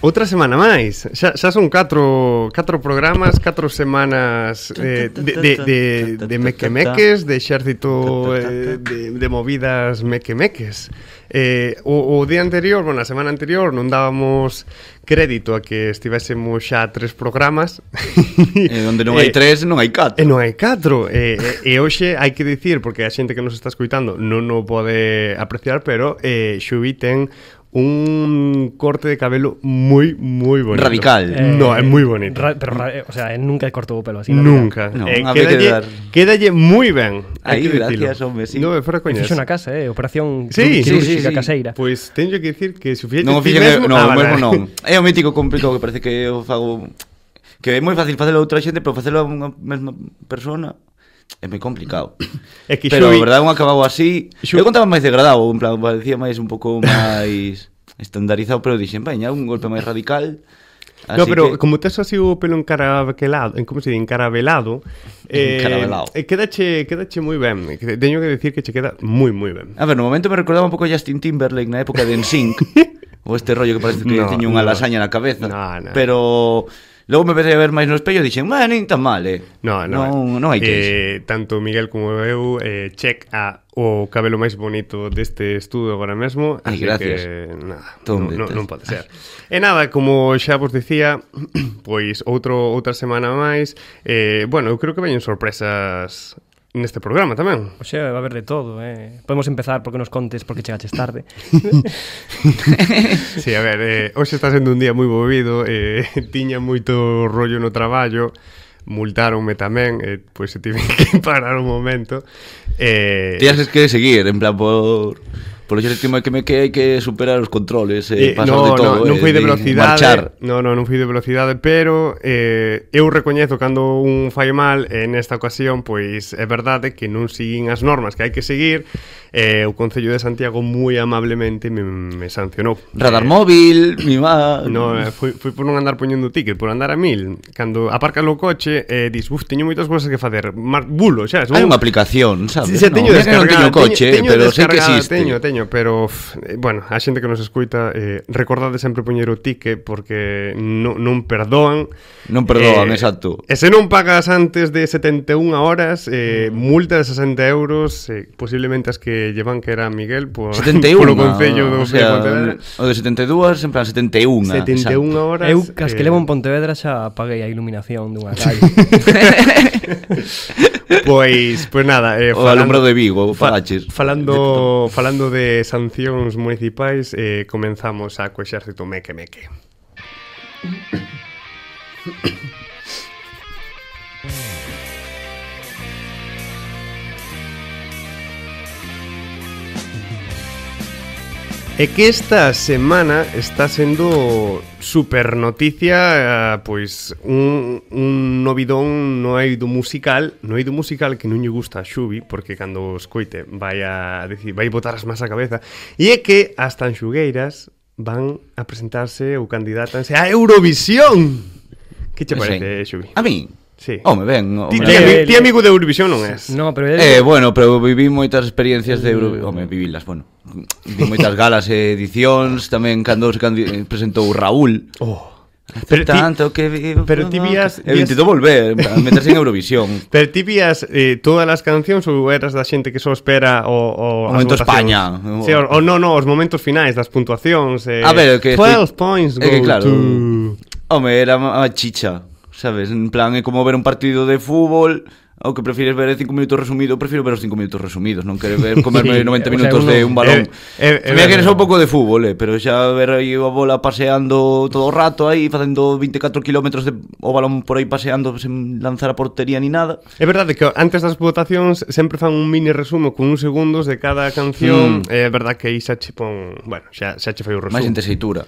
Outra semana máis. Xa, xa son 4 4 programas, 4 semanas eh, de, de, de, de mequemeques, de exército eh, de, de movidas mequemeques. meques Eh, o, o día anterior, bueno, a semana anterior non dábamos crédito a que estivésemos xa tres programas E eh, onde non hai eh, tres non hai catro E eh, non hai catro E, e, e hoxe hai que dicir, porque a xente que nos está escuitando non o pode apreciar Pero eh, Xubi ten un corte de cabelo muy, muy bonito. Radical. Eh, no, es muy eh, bonito. pero, eh, o sea, nunca cortou o pelo así. Nunca. No, eh, eh quedalle, dar... quedalle moi ben. Aí, gracias, decirlo. hombre, sí. No, fora coñas. Fixo na casa, eh, operación sí, sí, sí, sí. caseira. Pois pues, teño que dicir que se si Non, fíjate, mesmo, no, ah, mesmo non. É un mítico complicado que parece que eu fago... Que é moi fácil facelo a outra xente, pero facelo a unha mesma persona é moi complicado. É que Pero, xui... verdade, un acabado así... Xui... Eu contaba máis degradado, en plan, parecía máis un pouco máis estandarizado, pero dixen, veña, un golpe máis radical... Así no, pero que... como tes así o pelo encaravelado, en como se di, encaravelado, eh, eh, quedache, quedache moi ben. Teño que decir que che queda moi moi ben. A ver, no momento me recordaba un pouco a Justin Timberlake na época de NSYNC, ou este rollo que parece que no, teño unha no. lasaña na cabeza, no, no. pero Logo me pensei a ver máis no espello e dixen, "Ma, nin tan mal, eh." No, no, non, non hai que eh, tanto Miguel como eu eh, check a o cabelo máis bonito deste estudo agora mesmo, Ay, así gracias. que nada, non, no, non pode ser. Ay. E nada, como xa vos dicía, pois outro outra semana máis, eh, bueno, eu creo que veñen sorpresas neste programa tamén. O xe, va haber de todo, eh. Podemos empezar porque nos contes porque chegaches tarde. sí, a ver, eh, hoxe está sendo un día moi movido, eh, tiña moito rollo no traballo, multaronme tamén, eh, pois se tive que parar un momento. Eh, Tías es que seguir, en plan por... Polo xeito que que me que hai que superar os controles, eh, eh pasar no, de todo, no, non eh, fui de velocidade, marchar. no, no, non fui de velocidade, pero eh, eu recoñezo cando un fai mal en esta ocasión, pois é verdade que non siguen as normas que hai que seguir, eh, o Concello de Santiago moi amablemente me, me sancionou. Radar eh, móvil, mi má... No, eh, fui, fui por non andar poñendo ticket, por andar a mil. Cando aparcas o coche, eh, dis, uf, teño moitas cousas que facer, Mar, bulo, xa. Hai unha aplicación, sabes? Xa, no, teño no, descargado, teño, coche, teño, teño pero sei que existe. Teño, teño poño, pero eh, bueno, a xente que nos escuita, eh, recordade sempre poñer o tique porque non, non perdoan. Non perdoan, eh, exacto. E se non pagas antes de 71 horas, eh, multa de 60 euros, eh, posiblemente as que llevan que era Miguel por, 71, polo Concello do o sea, Pontevedra. O de 72, sempre 71. 71 exacto. horas. Eu, cas que eh... levo en Pontevedra xa apaguei a iluminación dunha calle. pois, pois nada, eh, falando, o alumbrado de Vigo, falaches. Fa, falando falando de sancións municipais eh, comenzamos a co exército meque meque. E que esta semana está sendo super noticia eh, Pois un, un novidón no eido musical No eido musical que non lle gusta a Xubi Porque cando escoite vai a decir, vai botar as más a cabeza E é que as tanxugueiras van a presentarse ou candidatanse a Eurovisión Que che parece, sí. Xubi? A mí, Sí. Home, ben. Home, ti, ti, amigo de Eurovisión non és? No, pero Eh, bueno, pero viví moitas experiencias de Eurovisión. Mm. Home, vivilas, bueno. Vi moitas galas e edicións, tamén cando se cando presentou Raúl. Oh. Pero ti, que vivo, Pero ti vías, vías... Intento volver a meterse en Eurovisión Pero ti vías eh, todas as cancións Ou eras da xente que só espera O, o momento España o... Sí, o, o, no, no, os momentos finais das puntuacións eh, A ver, que 12 estoy... points go eh, que, claro, to... Home, era a chicha Sabes, en plan, é como ver un partido de fútbol ao que prefires ver 5 minutos resumido, prefiro ver os 5 minutos resumidos, non quero ver comerme sí, 90 minutos o sea, de un balón. Eh, eh, eh, que un pouco de fútbol, eh, pero xa ver aí a bola paseando todo o rato aí, facendo 24 km de o balón por aí paseando sen lanzar a portería ni nada. É verdade que antes das votacións sempre fan un mini resumo con uns segundos de cada canción, mm. é eh, verdade que aí xa che pon, bueno, xa xa che fai o resumo. Máis en tesitura.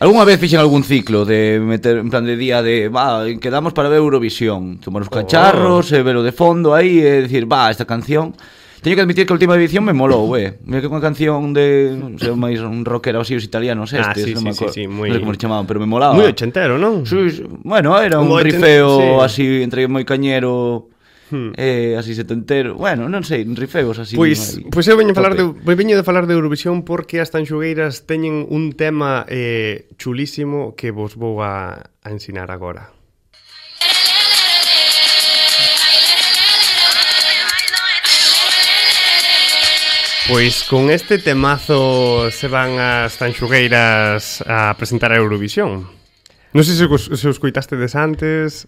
¿Alguna vez fixen algún ciclo de meter en plan de día de va, quedamos para ver Eurovisión, tomar os oh. cacharros, eh, verlo e de fondo aí e eh, decir, va, esta canción Teño que admitir que a última edición me molou, Me eh. Mira que una canción de, non sei, máis un rockero así os italianos ah, estes, ah, sí, non sí, Sí, sí, muy... sé cómo se chamaban, pero me molaba. Muy ochentero, non? Sí, bueno, era un, rifeo así entre moi cañero hmm. eh, así setentero. Bueno, non sei, rifeos así. Pois, pois eu veño, falar de, veño de falar de Eurovisión porque as tanxugueiras teñen un tema eh, chulísimo que vos vou a, a ensinar agora. Pois con este temazo se van as tanxugueiras a presentar a Eurovisión. Non sei se os, se os coitaste des antes...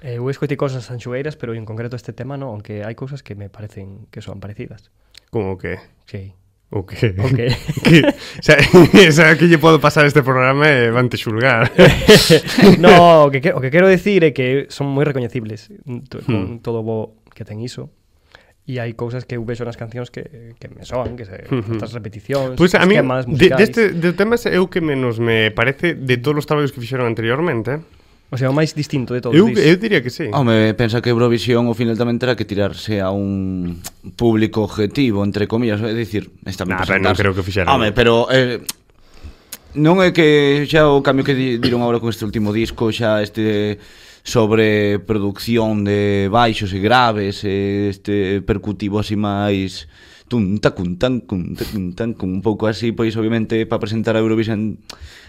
Eu eh, escoitei cousas anxueiras, pero en concreto este tema non, aunque hai cousas que me parecen que son parecidas. Como que? Sí. O eh, que? O que? que o sea, o sea, que lle podo pasar este programa e van te xulgar. no, o que, o que quero decir é que son moi recoñecibles mm, con hmm. todo bo que ten iso. E hai cousas que eu vexo nas cancións que, que me soan, que se, uh hmm, -huh. Hmm. estas repeticións, pues a mí, esquemas musicais... De, deste, de, de temas é o que menos me parece de todos os traballos que fixeron anteriormente, O sea, o máis distinto de todo. Eu, eu diría que sí. Home, pensa que Eurovisión ao final tamén terá que tirarse a un público objetivo, entre comillas, é dicir, está nah, pero non creo que fixera. Home, pero eh, non é que xa o cambio que diron agora con este último disco, xa este sobre producción de baixos e graves, este percutivo así máis tun tacun tan cun tacun tan cun un pouco así, pois obviamente para presentar a Eurovisión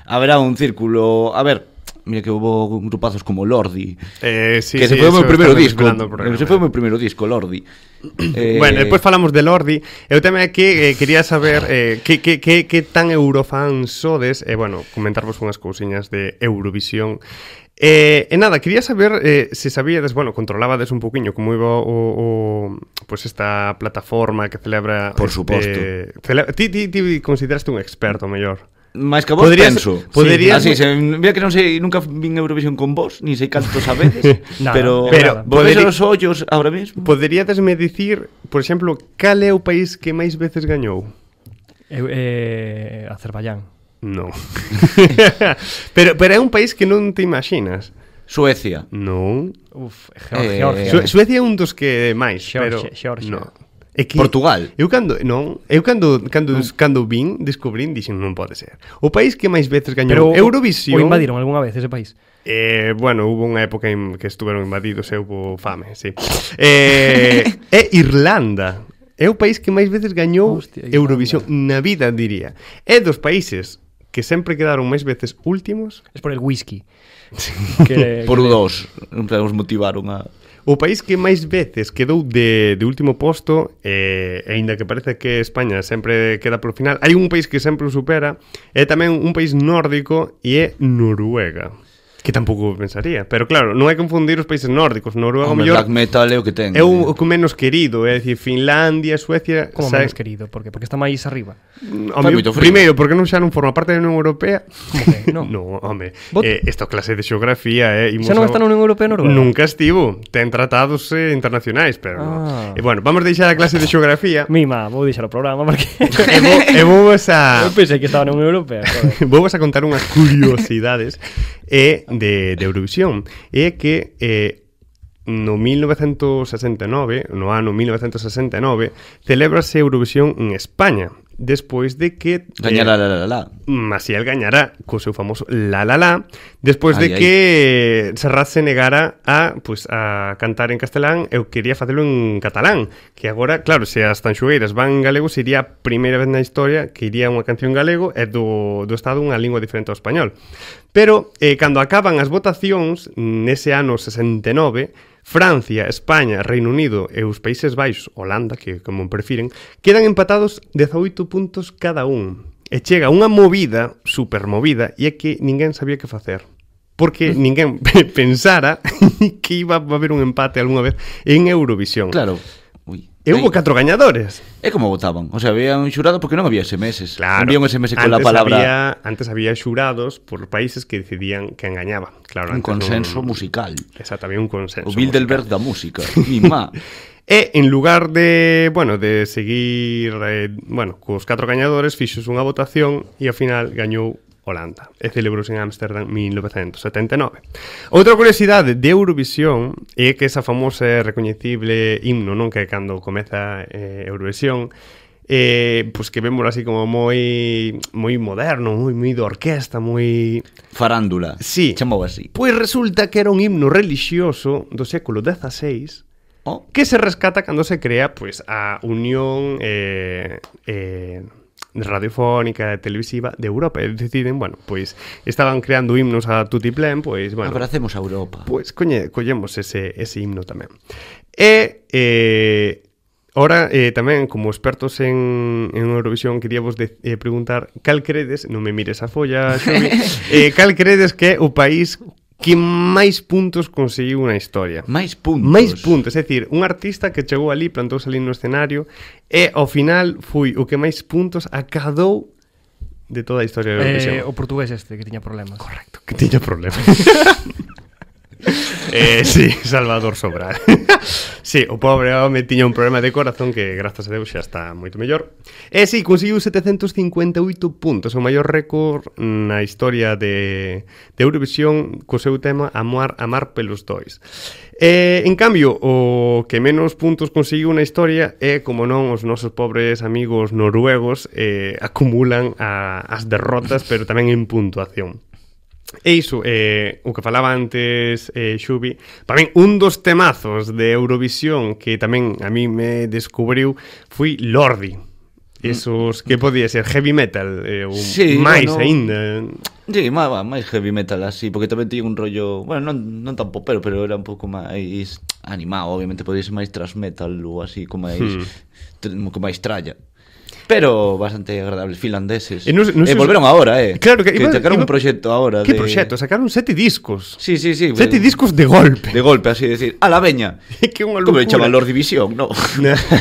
haberá un círculo, a ver, Mira que houve grupazos como Lordi eh, sí, Que se sí, foi o meu primeiro disco programa, Se foi o eh. meu primeiro disco, Lordi eh... Bueno, depois falamos de Lordi Eu tamén aquí eh, quería saber eh, que, que, que, que tan eurofan sodes E eh, bueno, comentarvos unhas cousiñas de Eurovisión eh, E eh, eh, nada, quería saber eh, se sabíades, bueno, controlabades un poquinho como iba o, o pues esta plataforma que celebra Por suposto ti, ti, ti consideraste un experto mellor Mais que vos poderías, penso. Podería, sí, así, ah, se, mira que non sei, nunca vin Eurovisión con vos, ni sei cantos a veces, nada, pero, pero podes poderi... os ollos ahora mesmo. Poderíadesme dicir, por exemplo, cal é o país que máis veces gañou? Eh, eh, Azerbaiyán. No. pero, pero é un país que non te imaginas. Suecia. Non. Uf, Georgia. Eh, Georgia. Suecia é un dos que máis, Georgia, pero Georgia. No. É que Portugal. Eu cando, non, eu cando cando non. cando vin, descubrin, dixen non pode ser. O país que máis veces gañou Pero, Eurovisión. O invadiron algunha vez ese país. Eh, bueno, hubo unha época en que estuveron invadidos e hubo fame, sí. Eh, é Irlanda. É o país que máis veces gañou Hostia, Eurovisión na vida, diría. É dos países que sempre quedaron máis veces últimos. Es por el whisky. que, por que... dos, nos motivaron a O país que máis veces quedou de, de último posto, eh, aínda que parece que España sempre queda polo final, hai un país que sempre o supera, é tamén un país nórdico e é Noruega. Que tampouco pensaría, pero claro, non hai que confundir os países nórdicos, Noruega o mellor... Black metal é o que ten. É o, eh. que menos querido, é dicir, Finlandia, Suecia... Como sabe... menos querido? porque Porque está máis arriba. Mm, home, primeiro, porque non xa non forma parte da Unión Europea? Okay, non, no, home, But... eh, esta clase de xeografía... Eh, xa non está na Unión Europea Noruega? Nunca estivo, ten tratados eh, internacionais, pero... Ah. No. eh, bueno, vamos deixar a clase de xeografía... Mima, vou deixar o programa, porque... e, vou, e vou a... Eu pensei que estaba na Unión Europea. vou vos a contar unhas curiosidades e... Eh, de, de Eurovisión é que eh, no 1969, no ano 1969, celébrase Eurovisión en España despois de que... Gañara eh, la la la. Maciel gañara co seu famoso la la la, despois de que eh, Serrat se negara a, pues, a cantar en castelán, eu quería facelo en catalán, que agora, claro, se as tanxueiras van en galego, sería a primeira vez na historia que iría unha canción galego e do, do Estado unha lingua diferente ao español. Pero, eh, cando acaban as votacións, nese ano 69, Francia, España, Reino Unido e os Países Baixos, Holanda, que como prefiren, quedan empatados 18 puntos cada un. E chega unha movida, supermovida, e é que ninguén sabía que facer. Porque mm. ninguén pensara que iba a haber un empate algunha vez en Eurovisión. Claro, E hubo catro gañadores. É como votaban. O sea, había un xurado porque non había SMS. Claro. Había un SMS con antes a palabra... Había, antes había xurados por países que decidían que engañaba. Claro, un consenso un... musical. Exacto, había un consenso O Bilderberg musical. da música. Mi má. E en lugar de, bueno, de seguir, eh, bueno, cos catro gañadores, fixos unha votación e ao final gañou Holanda e celebrou en Ámsterdam 1979. Outra curiosidade de Eurovisión é que esa famosa e recoñecible himno, non que cando comeza eh, Eurovisión, eh, pois pues que vemos así como moi moi moderno, moi moi de orquesta, moi farándula. Sí. Chamou así. Pois resulta que era un himno relixioso do século XVI oh. que se rescata cando se crea pois pues, a Unión eh, eh, radiofónica, e televisiva de Europa. E deciden, bueno, pois estaban creando himnos a Tutiplén, pois, bueno... Abracemos a Europa. Pois coñe, collemos ese, ese himno tamén. E... Eh, Ora, eh, tamén, como expertos en, en Eurovisión, queríamos de, eh, preguntar cal credes, non me mires a folla, Xovi, eh, cal credes que é o país que máis puntos conseguiu na historia. Máis puntos. Máis puntos, é dicir, un artista que chegou ali, plantouse ali no escenario e ao final foi o que máis puntos acadou de toda a historia da eh, Eurovisión. Eh, o portugués este que tiña problemas. Correcto, que tiña problemas. eh, sí, Salvador Sobral. sí, o pobre home tiña un problema de corazón que, grazas a Deus, xa está moito mellor. E eh, sí, conseguiu 758 puntos, o maior récord na historia de, de Eurovisión co seu tema Amar, Amar pelos dois. Eh, en cambio, o que menos puntos conseguiu na historia é, como non, os nosos pobres amigos noruegos eh, acumulan a, as derrotas, pero tamén en puntuación. E iso, eh, o que falaba antes eh, Xubi, para min un dos temazos de Eurovisión que tamén a mí me descubriu foi Lordi. Esos que podía ser heavy metal eh, un sí, máis bueno, aínda. Sí, máis, máis heavy metal así, porque tamén tiña un rollo, bueno, non, non tan popero, pero era un pouco máis animado, obviamente podía ser máis thrash metal ou así, como máis, hmm. como máis tralla pero bastante agradables, finlandeses. E, nos, nos, e eh, volveron agora, eh. Claro que, que iba, sacaron iba, un proxecto agora. Que de... proxecto? Sacaron sete discos. Sí, sí, sí. Sete pues, discos de golpe. De golpe, así decir, a la veña. que unha locura. Como chaman Lord Division, no.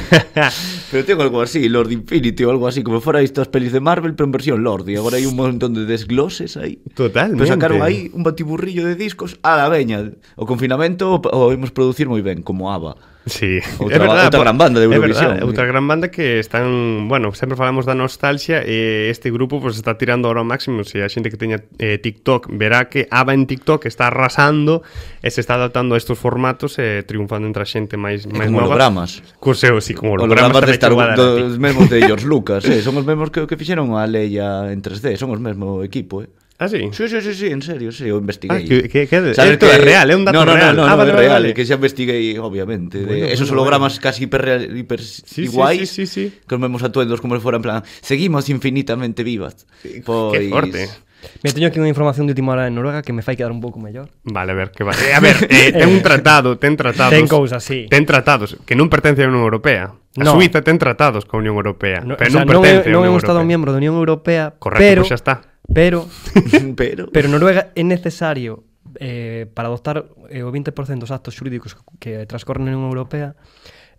pero tengo algo así, Lord Infinity ou algo así, como fora estas pelis de Marvel, pero en versión Lord. E agora hai un montón de desgloses aí. Totalmente. Pero sacaron aí un batiburrillo de discos a la veña. O confinamento o, o imos producir moi ben, como ABBA. Sí, outra, é verdad, outra gran banda de Eurovisión. É verdad, outra gran banda que están, bueno, sempre falamos da nostalgia e este grupo pues, está tirando ahora ao máximo, se a xente que teña eh, TikTok verá que Ava en TikTok está arrasando e se está adaptando a estos formatos e eh, triunfando entre a xente máis máis nova. hologramas. Curseo, sí, como hologramas, hologramas de estar dos mesmos de George Lucas, eh, son os mesmos que, que fixeron a Leia en 3D, son os mesmo equipo, eh. ¿Ah, sí? Sí, sí, sí, sí, en serio, sí, yo investigué. Ah, ¿qué que, esto es real, es un dato no, no, real. No, ah, no, no, es real, que ya investigue obviamente. Bueno, esos hologramas casi hiper, hiper sí, sí, sí, sí, sí. nos vemos atuendos como si fuera en plan, seguimos infinitamente vivas. Pois... qué pues, forte. Me teño aquí una información de última hora en Noruega que me fai quedar un poco mellor. Vale, a ver, que vale. Eh, a ver, eh, ten un tratado, ten tratados. Ten cosas, sí. Ten tratados que non a la Unión Europea. A no. Suiza ten tratados con la Unión Europea, no, pero o sea, non pertence non un da Unión Europea, Correcto, pues pero pues está Pero, pero... pero Noruega é necesario eh, para adoptar eh, o 20% dos actos xurídicos que transcorren na Unión Europea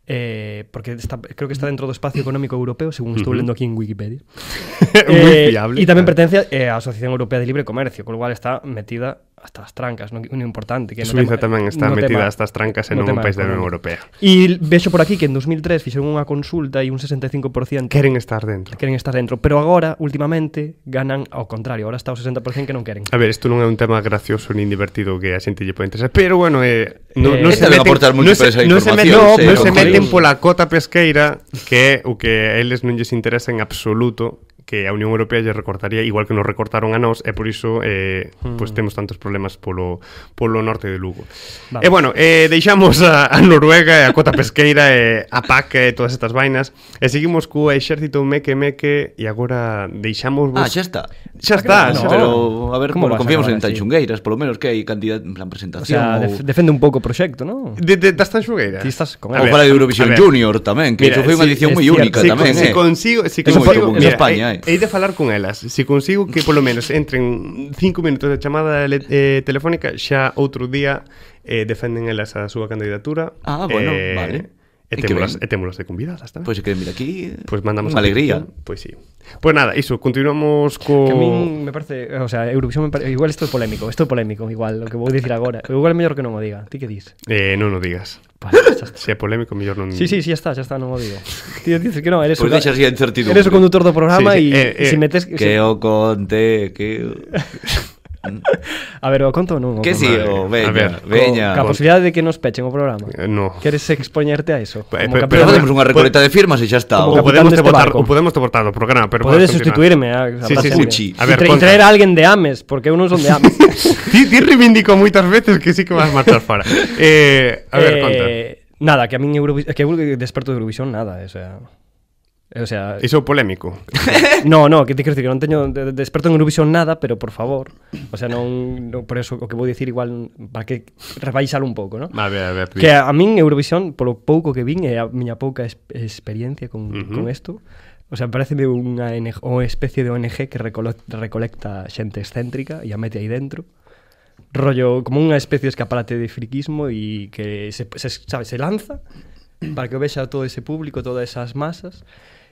eh, porque está, creo que está dentro do espacio económico europeo, según estou uh -huh. lendo aquí en Wikipedia. eh, Muy fiable. E tamén pertence eh, á Asociación Europea de Libre Comercio, con lo cual está metida hasta as trancas, non, non importante que Suiza no tema, tamén está no metida tema, hasta trancas en no un país da Unión Europea. E vexo por aquí que en 2003 fixeron unha consulta e un 65% queren estar dentro. Queren estar dentro, pero agora últimamente ganan ao contrario, agora está o 60% que non queren. A ver, isto non é un tema gracioso nin divertido que a xente lle pode interesar, pero bueno, eh, no, eh, non se meten, non se, no se, meten, no, no se meten pola cota pesqueira que é o que a eles non lles interesa en absoluto que a Unión Europea lle recortaría igual que nos recortaron a nós e por iso eh, hmm. pois pues, temos tantos problemas polo polo norte de Lugo. Vamos. E bueno, eh deixamos a, a Noruega e a cota pesqueira e a PAC e todas estas vainas e seguimos co exército meque meque e agora deixamos vos... Ah, xa está. Xa ah, está, no, xa, pero a ver como confiamos en Tanxungueiras, polo menos que hai candidato en plan presentación. O sea, ou... def defende un pouco o proxecto, non? De, de, das Tanxungueiras. Ti estás con ela. Ou para Eurovisión Junior tamén, que iso foi unha edición moi única sí, tamén, si, eh. Si consigo, si consigo, mira, España, eh, eh. Hei de falar con elas. Se consigo que polo menos entren 5 minutos de chamada eh, telefónica, xa outro día eh, defenden elas a súa candidatura. Ah, bueno, eh, vale. E témolas, e témolas de convidadas tamén. Pois pues, que mira aquí. Pois pues mandamos unha alegría. Pois pues, sí. Pois nada, iso, continuamos co Que a min me parece, o sea, Eurovisión me parece, igual isto é polémico, isto é polémico igual o que vou dicir agora. Igual é mellor que non o diga. Ti que dis? Eh, non o digas. Vale, xa está. Se é polémico, mellor non... Sí, sí, sí, está, xa está, non o digo. Tío, dices que non, eres, Pois o, deixas a incertidumbre. eres o condutor do programa sí, sí, e eh, eh, se metes... Que o conte, que... A ver, o conto non? O que si, sí, o veña, a ver, veña. Co, ca posibilidade de que nos pechen o programa. Eh, no. Queres expoñerte a iso? Como pe, pero, podemos unha recoleta de firmas e xa está. O podemos te botar, o podemos te botar o programa, pero podes sustituirme, a, a sí, sí, sí. A ver, si traer a alguén de Ames, porque eu non son de Ames. ti, ti reivindico moitas veces que sí que vas marchar fora. Eh, a ver, eh, conta. Nada, que a min Eurovisión, que eu desperto de Eurovisión nada, o sea, Eh, o sea, iso polémico. No, no, que te quero dicir que non teño de, de experto en Eurovisión nada, pero por favor, o sea, non, non por eso o que vou dicir igual para que rebaixalo un pouco, ¿no? A ver, a ver. Que a, a min Eurovisión, polo pouco que vin e a miña pouca es, experiencia con uh -huh. con isto, O sea, pareceme unha NG, unha especie de ONG que recole, recolecta xente excéntrica e a mete aí dentro rollo como unha especie de escaparate de friquismo e que se, se, sabe, se lanza para que o vexa todo ese público, todas esas masas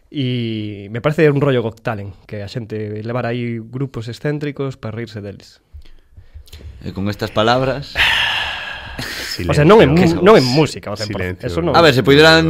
E me parece un rollo Got Talent, que a xente levar aí grupos excéntricos para rirse deles. E con estas palabras... Silencio. O sea, non é, non é música o sea, Silencio. Eso non. A ver, se poideran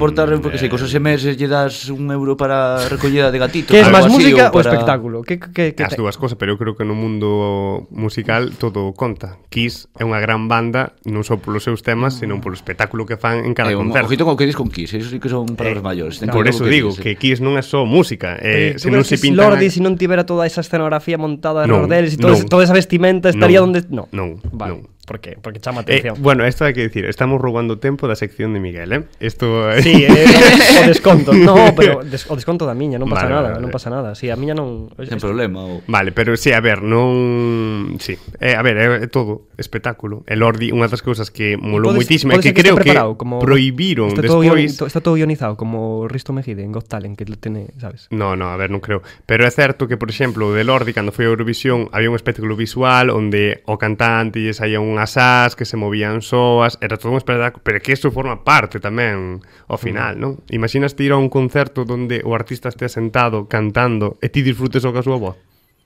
portal porque se cos SMS lle das un euro para recollida de gatitos. Que é máis música ou para... espectáculo? Que, que, que As dúas cosas, pero eu creo que no mundo musical todo conta. Kiss é unha gran banda non só polos seus temas, senón polo espectáculo que fan en cada eh, concerto. Ojito con o que dis con Kiss, eso sí que son palabras eh, maiores. Por eso que digo que Kiss non é só música. Eh, se non se pinta Lordi, se non tivera toda esa escenografía montada en no, Nordeles e toda, toda esa vestimenta estaría no, non, vale. non porque, porque chama eh, atención. Eh, bueno, esto hay que decir, estamos roubando tempo da sección de Miguel, eh? Isto... Eh... Sí, eh, o desconto, no, pero des, o desconto da miña, non pasa vale, nada, vale. non pasa nada, si, sí, a miña non... Sen problema, O... Vale, pero si, sí, a ver, non... Si, sí. eh, a ver, é eh, todo, espectáculo. El Ordi, unha das cousas que molo moitísimo, é que, que creo que como... proibiron está despois... Todo, está todo guionizado, como Risto Mejide en Got Talent, que tiene, sabes? No, no, a ver, non creo. Pero é certo que, por exemplo, o del Ordi, cando foi a Eurovisión, había un espectáculo visual onde o cantante e saía unha as as, que se movían soas, era todo un espectáculo, pero que eso forma parte tamén ao final, mm. non? Imaginas ti ir a un concerto onde o artista este sentado cantando e ti disfrutes o que a súa voz?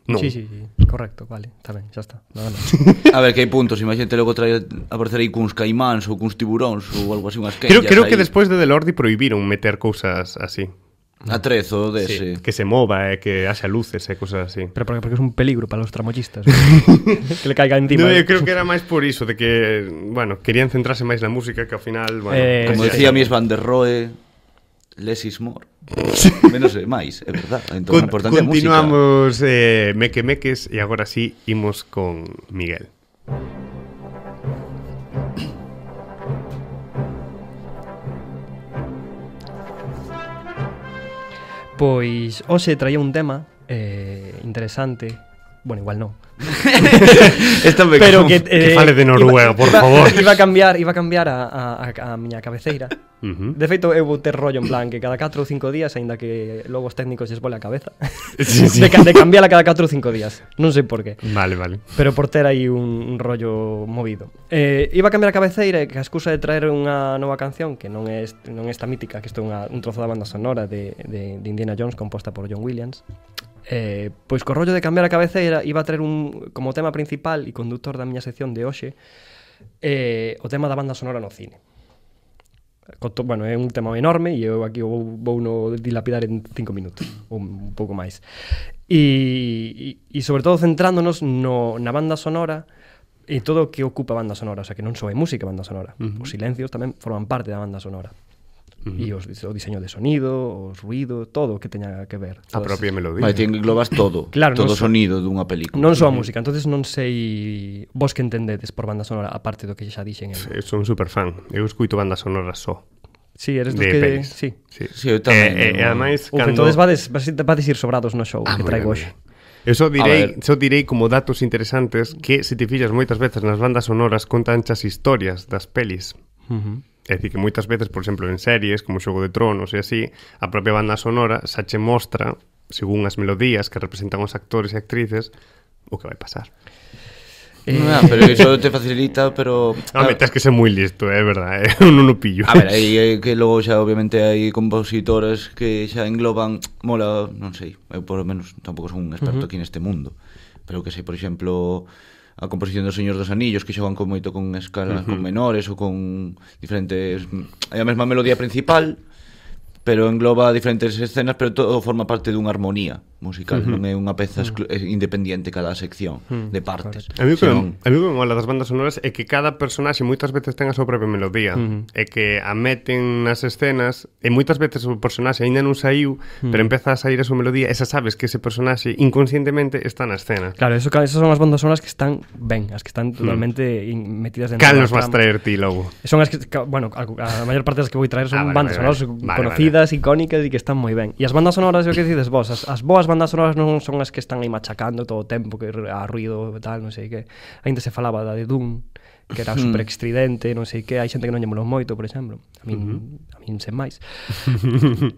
No. Sí, sí, sí, correcto, vale, está ben, xa está. Nada no, no. a ver, que hai puntos, imagínate logo trae aparecer aí cuns caimáns ou cuns tiburóns ou algo así, unhas quenllas. Creo, creo que despois de Delordi prohibiron meter cousas así atrezo de Sí, que se mova, eh, que haxa luces e eh, cosas así. Pero porque, porque es un peligro para os tramoyistas. que le caiga encima. No, eu creo que era máis por iso, de que, bueno, querían centrarse máis na música que ao final, bueno... Eh, como decía sí. Mies van der Rohe, less is more. Menos e máis, é verdad. Entón, Con, importante continuamos eh, meque meques e agora sí imos con Miguel. Miguel. Pois hoxe traía un tema eh, interesante Bueno, igual no. Esta me pero que, eh, que fale de Noruega, iba, por iba, favor. Iba a cambiar, iba a cambiar a, a, a, a miña cabeceira. Uh -huh. De feito, eu vou ter rollo en plan que cada 4 ou 5 días, aínda que logo os técnicos lles vole a cabeza, sí, sí. De, de cambiala cada 4 ou 5 días. Non sei por qué. Vale, vale. Pero por ter aí un, un rollo movido. Eh, iba a cambiar a cabeceira e que a excusa de traer unha nova canción que non é, non é esta mítica, que isto é unha, un trozo da banda sonora de, de, de Indiana Jones composta por John Williams Eh, pois co rollo de cambiar a cabeceira iba a traer un, como tema principal e conductor da miña sección de hoxe eh, o tema da banda sonora no cine Conto, bueno, é un tema enorme e eu aquí vou, vou no dilapidar en cinco minutos ou un pouco máis e, e, e sobre todo centrándonos no, na banda sonora e todo o que ocupa a banda sonora, o sea que non só é música banda sonora, uh -huh. os silencios tamén forman parte da banda sonora Uh -huh. E os, o diseño de sonido, os ruido, todo o que teña que ver. A propia melodía. Vai, que englobas todo, claro, todo o sonido dunha película. Non só a música, entonces non sei vos que entendedes por banda sonora, aparte do que xa dixen. Eu son super fan, eu escuito banda sonora só. Sí, eres dos que... Pelis. Sí. sí. sí eu tamén. Eh, eh, eh, ademais, Uf, cando... entonces vades, vades ir sobrados no show ah, que traigo hoxe. Eso direi, eso direi como datos interesantes que se te fillas moitas veces nas bandas sonoras contan xas historias das pelis. Uh -huh. É dicir, que moitas veces, por exemplo, en series como Xogo de Tronos e así, a propia banda sonora xa che mostra, según as melodías que representan os actores e actrices, o que vai pasar. Eh... Non, ah, pero iso te facilita, pero... Ah, me, tens que ser moi listo, é eh, verdad, eh? non o pillo. A ver, aí que logo xa obviamente hai compositores que xa engloban... Mola, non sei, eu por lo menos tampouco son un experto uh -huh. aquí neste mundo, pero que sei, por exemplo a composición dos Señores dos Anillos que xogan con moito con escala uh -huh. con menores ou con diferentes a mesma melodía principal pero engloba diferentes escenas, pero todo forma parte dunha armonía musical, uh -huh. non é unha peza uh -huh. independiente cada sección uh -huh. de partes. A mí que, a mí que me mola das bandas sonoras é que cada personaxe moitas veces ten a súa propia melodía, uh -huh. é que a meten nas escenas e moitas veces o personaxe aínda non saiu, uh -huh. pero empeza a sair a súa melodía, e xa sabes que ese personaxe inconscientemente está na escena. Claro, eso, esas son as bandas sonoras que están ben, as que están totalmente uh -huh. metidas dentro. Cal nos vas traer ti logo? Son as que, bueno, a, a maior parte das que vou traer son ah, vale, bandas vale, sonoras vale, conocidas vale coñecidas, icónicas e que están moi ben. E as bandas sonoras, o que dices vos, as, as boas bandas sonoras non son as que están aí machacando todo o tempo, que a ruido e tal, non sei que. Ainda se falaba da de Doom, que era super extridente, non sei que, hai xente que non lle molou moito, por exemplo. A min, uh -huh. a min sen máis.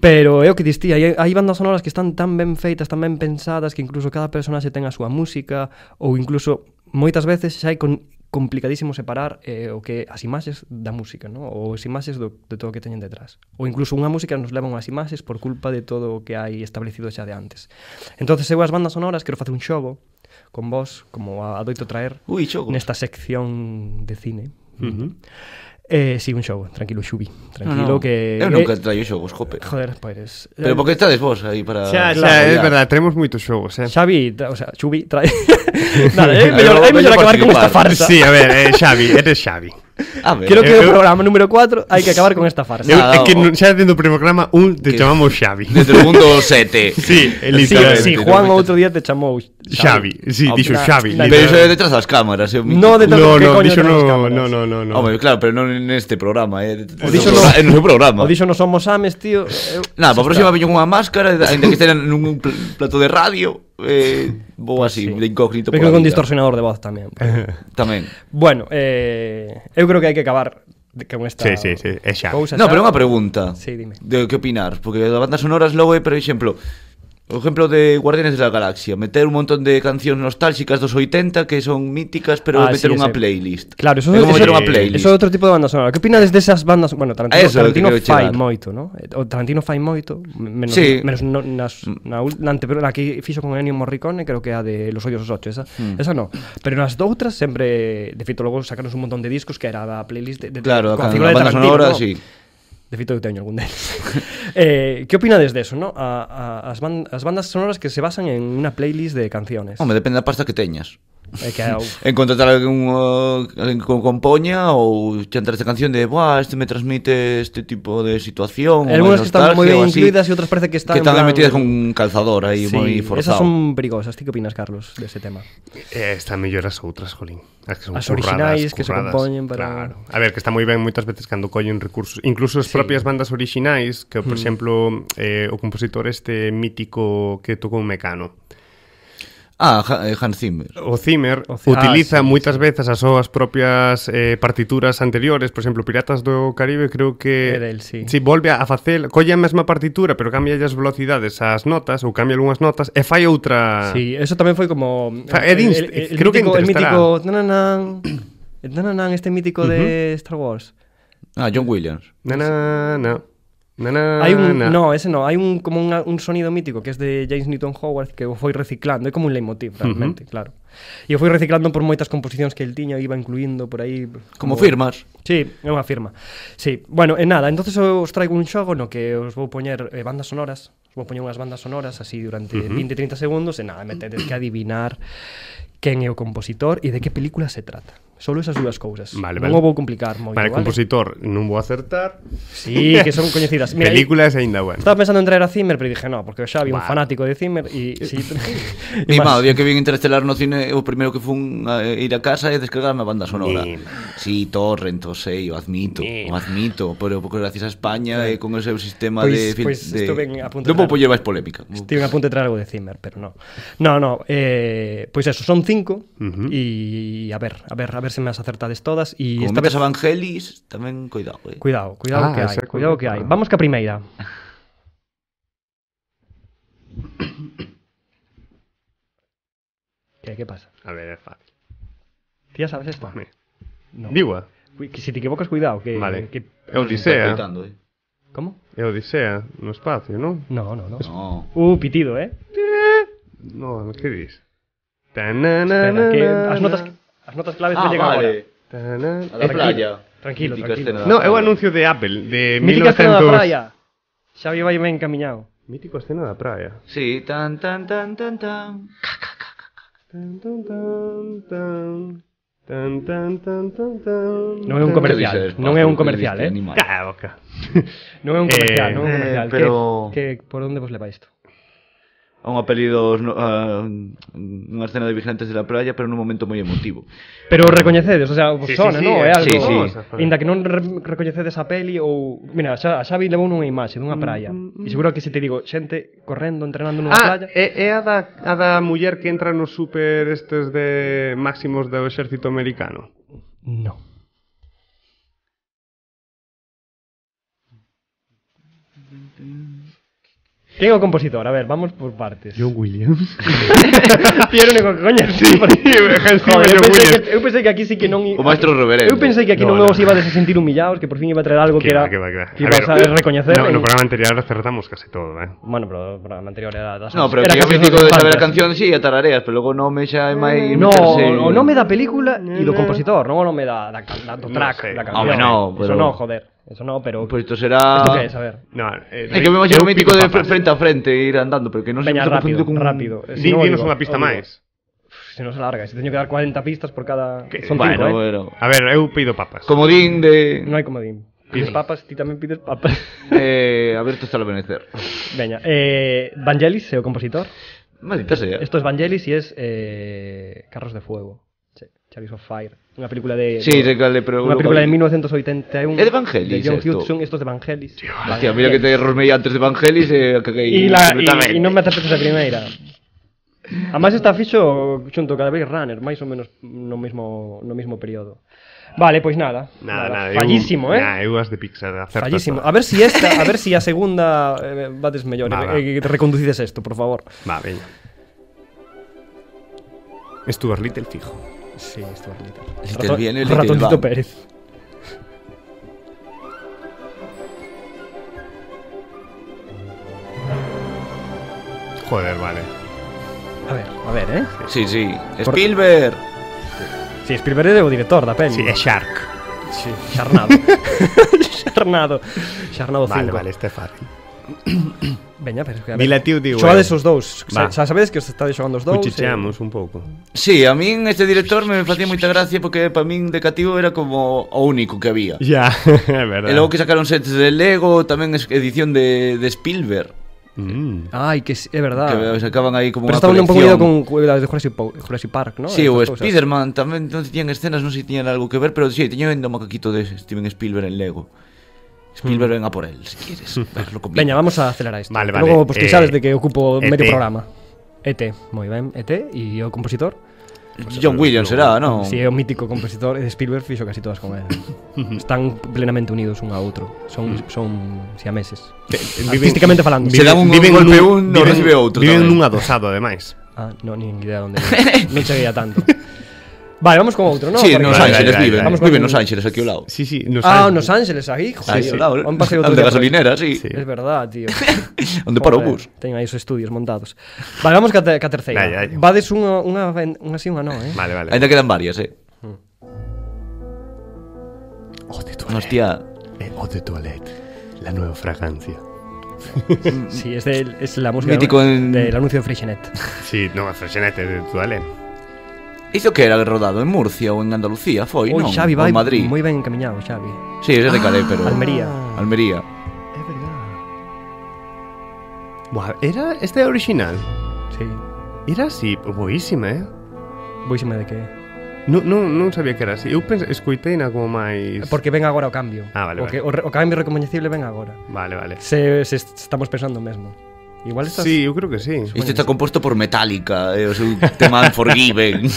Pero é o que distí, hai, hai bandas sonoras que están tan ben feitas, tan ben pensadas, que incluso cada se ten a súa música, ou incluso moitas veces xa hai con complicadísimo separar eh, o que as imaxes da música, ¿no? ou as imaxes do, de todo o que teñen detrás. Ou incluso unha música nos leva unhas imaxes por culpa de todo o que hai establecido xa de antes. Entonces eu as bandas sonoras quero facer un xogo con vos, como adoito traer Ui, nesta sección de cine. Uh -huh. Eh, sí, un xogo, tranquilo, Xubi. Tranquilo no, no. que... Eu nunca traio xogos, jope. Joder, pois... Pero eh, por que estades vos aí para... Xa, xa, xa é verdade, traemos moitos xogos, eh. Xavi, o sea, Xubi trae... Nada, é mellor, é mellor acabar con esta farsa. Sí, a ver, eh, Xavi, eres Xavi. A ver, Creo que eh, el eh, programa número 4 hay que acabar con esta farsa. Eu, eh, é que non xa dentro programa un te llamamos Xavi. Desde el mundo 7. Sí, Sí, sí, Juan otro día te llamó Xavi, sí, ah, dixo Xavi. Pero eso é detrás das cámaras, No, de las No, no, no, cámaras. no, no, no, no. claro, pero no en este programa, En O dixo no- no programa. O dixo non somos ames, tío. Nada, para pues la próxima veño una máscara, ainda que estén en un plato de radio. eh, vou pues así, sí. de incógnito Pero con distorsionador de voz tamén. Pero... tamén. Bueno, eh, eu creo que hai que acabar con esta sí, sí, sí. É xa. Cousa, no, pero unha pregunta. Sí, dime. De que opinar, porque a banda sonoras logo é, por exemplo, O exemplo de Guardianes da Galaxia, meter un montón de cancións nostálxicas dos 80 que son míticas, pero ah, meter sí, unha sí. playlist. Claro, eso é como meter unha playlist. Eso é outro tipo de banda sonora. Que opinades desas bandas, bueno, Tarantino, eso Tarantino que fai moito, ¿no? Eh, o Tarantino fai moito, menos sí. menos no, nas, na, mm. na, ante, pero na que fixo con Ennio Morricone, creo que a de Los Ollos os Ocho, esa, mm. esa no. Pero nas doutras sempre, de feito logo sacaron un montón de discos que era da playlist de, de, de claro, con a figura de Tarantino, sonora, ¿no? sí. De feito, eu teño algún deles. eh, que opinades eso, no? A, a, as, band as bandas sonoras que se basan en unha playlist de canciones. Home, depende da pasta que teñas. É que eu... en contratar algún, uh, alguén que compoña ou chantar esta canción de Buah, este me transmite este tipo de situación Hay algunas que están moi ben incluídas e outras parece que están Que están plan... metidas con un calzador aí sí, moi forzado Esas son perigosas, ti que opinas, Carlos, de ese tema? Eh, están mellor as outras, jolín As, que son as orixinais curradas, que se compoñen para... Claro. A ver, que está moi ben moitas veces cando collen recursos Incluso as sí. propias bandas orixinais Que, por mm. exemplo, eh, o compositor este mítico que tocou un mecano Ah, eh, Hans Zimmer. O Zimmer utiliza ah, sí, moitas veces as súas propias eh, partituras anteriores, por exemplo, Piratas do Caribe, creo que Era el, sí. Si volve a facer, colle a mesma partitura, pero cambia as velocidades as notas ou cambia algunhas notas e fai outra. Sí, eso tamén foi como Fa, el, el, el, el, creo mítico, que el mítico, nananan, nananan, este mítico uh -huh. de Star Wars. Ah, John Williams. Nananan, na na. Na, na, hai un, na. no, ese no, hai un como un, un sonido mítico que es de James Newton Howard que o foi reciclando, é como un leitmotiv realmente, uh -huh. claro. E o foi reciclando por moitas composicións que el tiña, iba incluindo por aí como, como firmas. Sí, é unha firma. Sí, bueno, e nada, entonces os traigo un xogo no que os vou poñer eh, bandas sonoras, os vou poñer unhas bandas sonoras así durante uh -huh. 20-30 segundos e nada, me tedes que adivinar quen é o compositor e de que película se trata. Solo esas dúas cousas. Vale, non vale. Non vou complicar moito, vale, vale? compositor, non vou acertar. Sí, que son coñecidas. Mira, Películas aínda bueno. Estaba pensando en traer a Zimmer, pero dije, no, porque xa había un fanático de Zimmer e si Mi madre, o día que vin Interestelar no cine, o primeiro que fun a ir a casa e descargarme a banda sonora. Si, Sí, Torrent, o sei, o admito, Nima. o admito, pero porque gracias a España e eh, con ese sistema pues, pois, de pois de... estuve a punto. Non vou poñer máis polémica. Estive a punto de traer algo de Zimmer, pero no. No, no, eh, pois eso, son cinco e uh -huh. Y, a ver, a ver, a ver ver se me has acertado todas y Evangelis también cuidado, eh. Cuidado, cuidado ah, que hay cuidado que hay Vamos que a primera qué pasa? A ver, es fácil. tía sabes esto si te equivocas, cuidado. Que, vale. Odisea. Eh. Odisea no espacio, no No, no, no. no. Uh, pitido, eh? eh. No, qué dices notas... Las notas claves me ah, llegan ahora. A la playa. Tranquilo, tranquilo. No, es un anuncio de Apple de Mítica escena de la playa. Xavi va ben encaminado Mítico escena la playa Sí, tan, tan, tan, tan, tan. Tan tan tan tan tan tan tan tan tan. un comercial, ¿eh? no es un comercial, eh. claro No boca. un comercial, no es un comercial. Que- pero- por dónde vos va esto? a un apelido dos unha escena de vigilantes de la playa, pero nun momento moi emotivo. Pero o recoñecedes, o sea, vos sí, sí, sí, non? É algo, sí, sí. Inda que non re recoñecedes a peli ou, mira, xa, a Xavi levou unha imaxe dunha mm, praia. Mm, mm, e seguro que se te digo, xente correndo, entrenando nunha ah, playa. É, é a da a da muller que entra nos super estes de máximos do exército americano. Non. ¿Quién é o compositor? A ver, vamos por partes. John Williams. Tío, era único que coña. Sí, Joder, eu, pensei que, eu pensei que aquí sí que non... O maestro reverendo. Eu pensei que aquí no, non no. os iba a sentir humillados, que por fin iba a traer algo que, que era... Que va, que va. Que ibas a, ver, a No, en... no programa anterior acertamos casi todo, eh. Bueno, pero o programa anterior era... Das, no, pero que eu critico de saber a canción, sí, a tarareas, pero logo nome xa é máis... No, o nome da película e do compositor, non o nome da, da, do track, da canción. Hombre, no, pero... Eso no, joder. Eso no, pero. Pues esto será. ¿Esto qué es? A ver. No, eh, es que me un mítico de frente a frente ir andando, pero que no Peña, se me rápido, con... rápido. Si no, una pista Se alarga, si tengo que dar 40 pistas por cada... Son bueno, ¿eh? bueno. A ver, he pido papas. Comodín de... No hay comodín. Pides papas, ti también pides papas. eh, a ver, esto está al amanecer. Venga. eh, Vangelis é compositor. Maldita sea. Esto es Vangelis y es eh, Carros de Fuego. Sí, Chariots of Fire. Unha película de... Sí, de, recale, pero... Unha película de 1981. É de Vangelis, De John esto. Hudson, esto es de Vangelis. Tío, vale. mira que te rosmei antes de Vangelis e eh, y, E, la, y, y non me acertes a primeira. Además está fixo xunto cada Blade Runner, máis ou menos no mesmo, no mesmo período. Vale, pois nada. Nada, nada. nada fallísimo, eu, eh? Nada, eu as de Pixar acertas. Fallísimo. Todo. A ver si esta, a ver si a segunda eh, bates mellor. e eh, eh, reconducides esto, por favor. Va, veña. Stuart Little fijo. Sí, esto va a El Rato, viene Little Ratoncito Pérez. Joder, vale. A ver, a ver, ¿eh? Sí, sí. Spielberg. Sí, Spielberg es el director de peli. Sí, es Shark. Sí, Charnado. Charnado. Charnado. 5. Vale, vale, este Veña, pero es que Milatiu ver. Dilatiu digo. os dous. Xa, sabedes que os estades xogando os dous. Cuchicheamos e... Eh. un pouco. Sí, a min este director me facía moita gracia porque para min de cativo era como o único que había. Ya, yeah, é verdade. E logo que sacaron sets de Lego, tamén edición de, de Spielberg. Mm. Ai, que é verdad. Que acaban aí como Pero estaban un pouco ido con las de Jurassic, Jurassic Park, ¿no? Sí, o Spider-Man tamén non tiñan escenas, non sei se tiñan algo que ver, pero sí, tiñan ainda o macaquito de Steven Spielberg en Lego. Spielberg venga por él, si quieres. Verlo hmm. conmigo. Veña, vamos a acelerar isto. Vale, vale. Logo, pois pues, eh, sabes de que ocupo ET. medio programa. ET, moi ben, ET e o compositor pues John Williams será, non? Si, sí, é o mítico compositor de Spielberg fixo casi todas con él. Están plenamente unidos un a outro. Son hmm. son siameses. Artísticamente falando. Se dan un viven golpe un, no recibe outro. Viven un adosado además. Ah, no, ni idea onde. non cheguei a tanto. Vale, vamos con otro, ¿no? Sí, en Los Ángeles vive. Vamos vamos en Los Ángeles aquí al lado. Sí, sí, Nos Ah, Los Ángeles aquí, joder. Sí, sí. Lado, un de gasolinera, sí. Es verdad, tío. ¿Dónde para o bus. Ten ahí estudios montados. Vale, vamos ca, la ca terceira. Vale, vale. Vades unha, una... unha así, unha no, eh? Vale, vale. Ainda quedan varias, eh? Hmm. de toilette. Hostia. Eh, de toilette. La nueva fragancia. sí, es, de, es la música Mítico en... del anuncio de Freshenet. Sí, no, Freshenet es de Toilette. Iso que era rodado en Murcia ou en Andalucía, foi, Oi, non? Xavi, vai Madrid. moi ben encaminhado, Xavi. Sí, ese de Calé, pero... Ah, Almería. Ah, Almería. É verdade. Buah, era... Este é original? Sí. Era así, boísima, eh? Boísima de que? Non, non, non sabía que era así. Eu pensei, escoitei na como máis... Porque ven agora o cambio. Ah, vale, o, que, o, o cambio recoñecible ven agora. Vale, vale. Se, se estamos pensando o mesmo. Igual estás... Sí, yo creo que sí. Este está compuesto por Metallica, eh, o tema Forgiven.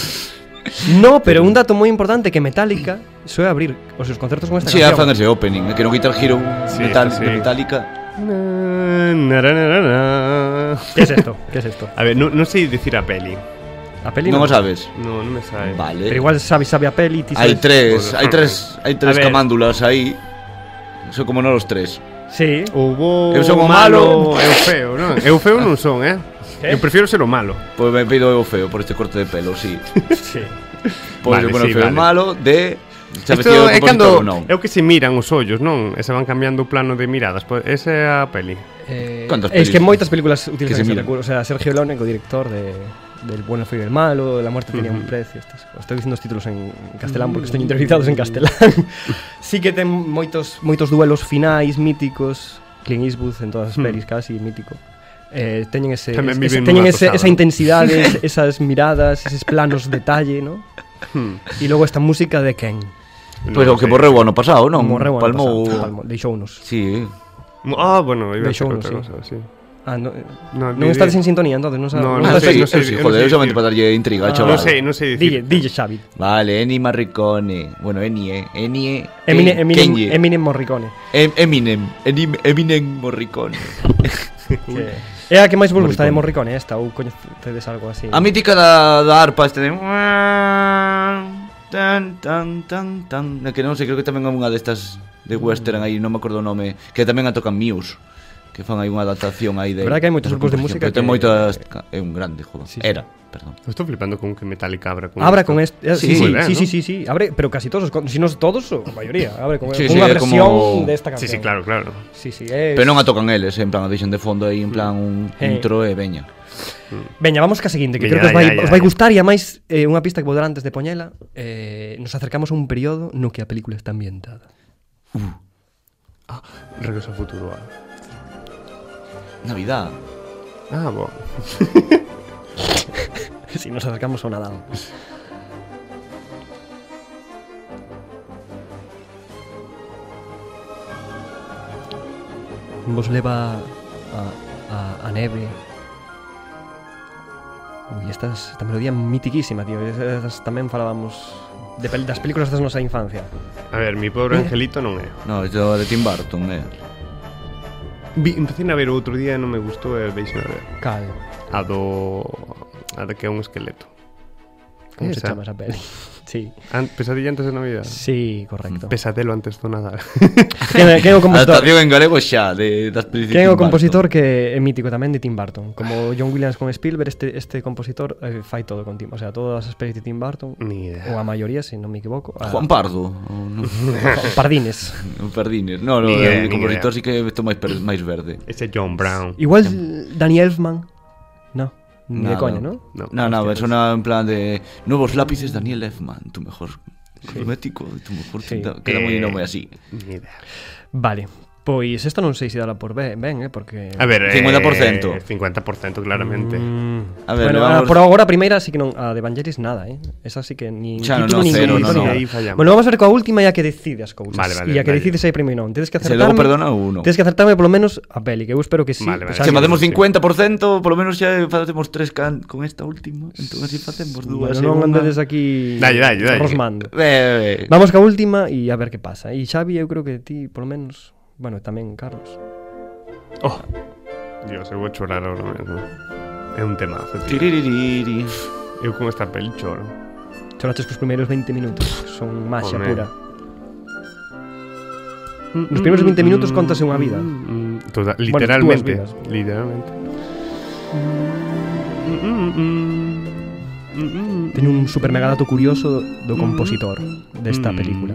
No, pero un dato muy importante que Metallica suele abrir o sus concertos con esta sí, canción. ¿eh? Sí, de opening, Me que no el Hero de Metallica. ¿Qué es esto? ¿Qué es esto? A ver, no, sé decir a peli. A peli no, lo sabes? No, no me sabe. Vale. Pero igual sabe, sabe a peli, Hay tres, hay tres, hay tres camándulas ahí. Son como no los tres. Sí. Houbo eu son o malo, malo eu feo, non? Eu feo non son, eh? ¿Qué? Eu prefiro ser o malo. Pois pues me pido eu feo por este corte de pelo, sí. sí. Pois vale, bueno, sí, feo vale. malo de Isto é cando é o que se miran os ollos, non? E se van cambiando o plano de miradas. Pois esa é a peli. Eh, es que moitas películas utilizan se ese recurso, o sea, Sergio Leone, o director de del bueno, el frío y el malo, de la muerte tenía un precio, estas cosas. Estou diciendo os títulos en castelán porque estou interiorizados en castelán. Mm. sí que ten moitos moitos duelos finais míticos, Clint Eastwood en todas as mm. pelis casi mítico. Eh, teñen ese, ese teñen ese, esa intensidade, es, esas miradas, esos planos detalle, ¿no? Hmm. Y logo esta música de Ken. Pero no, o que morreu ano pasado, non? Morreu ano Palmou... pasado, Palmou, deixounos. Sí. Ah, bueno, iba a ser outra sí. cosa, sí. Ah, no, no, non está en sintonía entonces, non sabes. No, non, no, sei, non sei, sí, joder, non solamente para darlle intriga, ah, chaval. Non sei, non sei dicir. Dille, dille Xavi. Vale, Eni Marricone. Bueno, Eni, eh. Eni, Eminem, Eminem, Eminem Morricone. Em, Eminem, Eminem, Eminem Morricone. É a que máis vos gusta de Morricone esta ou uh, coñecedes algo así? A mítica da, da arpa este de tan tan tan tan, que non sei, creo que tamén é unha destas de western aí, non me acordo o nome, que tamén a tocan Muse que fan aí unha adaptación aí de... Verdad que hai moitos grupos de música que... Ten moitas... É un grande, joder. Sí, sí. Era, perdón. estou flipando con que Metallica abra con Abra esto. con este... Eh, sí, sí, bien, sí, ¿no? sí, sí, sí, Abre, pero casi todos, si non todos, a maioría. Abre con, sí, con sí, unha versión como... desta esta canción. Sí, sí, claro, claro. Sí, sí, es... Pero non a tocan eles, en plan, a deixan de fondo aí, en plan, un hey. Eh. intro e veña. Veña, vamos ca seguinte, que ya, creo que os vai, ya, ya, os vai gustar e máis, eh, unha pista que vou dar antes de poñela eh, nos acercamos a un período no que a película está ambientada. Uh. Ah, Regreso ao futuro. Ah. Navidad. Ah, bueno. si nos acercamos a nada. Adán. Vos leva a, a, neve Uy, esta, es, esta melodía mitiquísima, tío. también falábamos de las películas de nuestra infancia. A ver, mi pobre eh. angelito no me... No, yo de Tim Burton, eh. Vi, empecé a ver o outro día e non me gustou e deixo a ver. Eh, Cal. A do... A de que é un esqueleto. Como se chama esa peli? Sí. An pesadilla antes de Navidad. Sí, correcto. Mm. Pesadelo antes do Nadal. que, que é o compositor. Adaptación en galego xa de das películas. Que é o compositor que é mítico tamén de Tim Burton, como John Williams con Spielberg, este este compositor eh, fai todo con Tim, o sea, todas as pelis de Tim Burton, Ni idea. ou a maioría, se non me equivoco. A... Juan Pardo. No? Pardines. Pardines. No, no, o compositor si sí que é máis máis verde. Ese John Brown. Igual Daniel Elfman Ni de coña, ¿no? No, no, no pues en plan de nuevos lápices Daniel Effman, tu mejor cosmético, tu mejor cinta, Queda muy muy así. Ni idea. Vale, Pois esta non sei se dala por ben, ben eh, porque A ver, 50%. Eh, 50% claramente. Mm, a ver, bueno, vamos... Ah, por agora a primeira así que non a de Evangelis nada, eh. Esa así que nin Xa, título no, nin cero, no, no. Bueno, vamos a ver coa última e a que decide as cousas. Vale, vale, e a que vale. decides aí primeiro non. Tedes que acertarme. Se logo perdona uno. Tedes que acertarme polo menos a peli, que eu espero que sí. Vale, vale. Se facemos 50%, polo menos xa facemos tres can con esta última, entón así facemos dúas. Bueno, non andedes aquí. Dalle, dalle, dalle. Rosmando. Vamos coa última e a ver que pasa. E Xavi, eu creo que ti polo menos Bueno, tamén Carlos. Oh, Dios, eu vou chorar agora mesmo. É un tema. Tiririririri. Eu con esta peli choro. Choraches cos primeiros 20 minutos. Son máxia oh, pura. Nos mm, primeiros 20 mm, minutos mm, contase unha vida. Toda, literalmente. Bueno, vidas. literalmente. Teño un super megadato curioso do compositor desta película.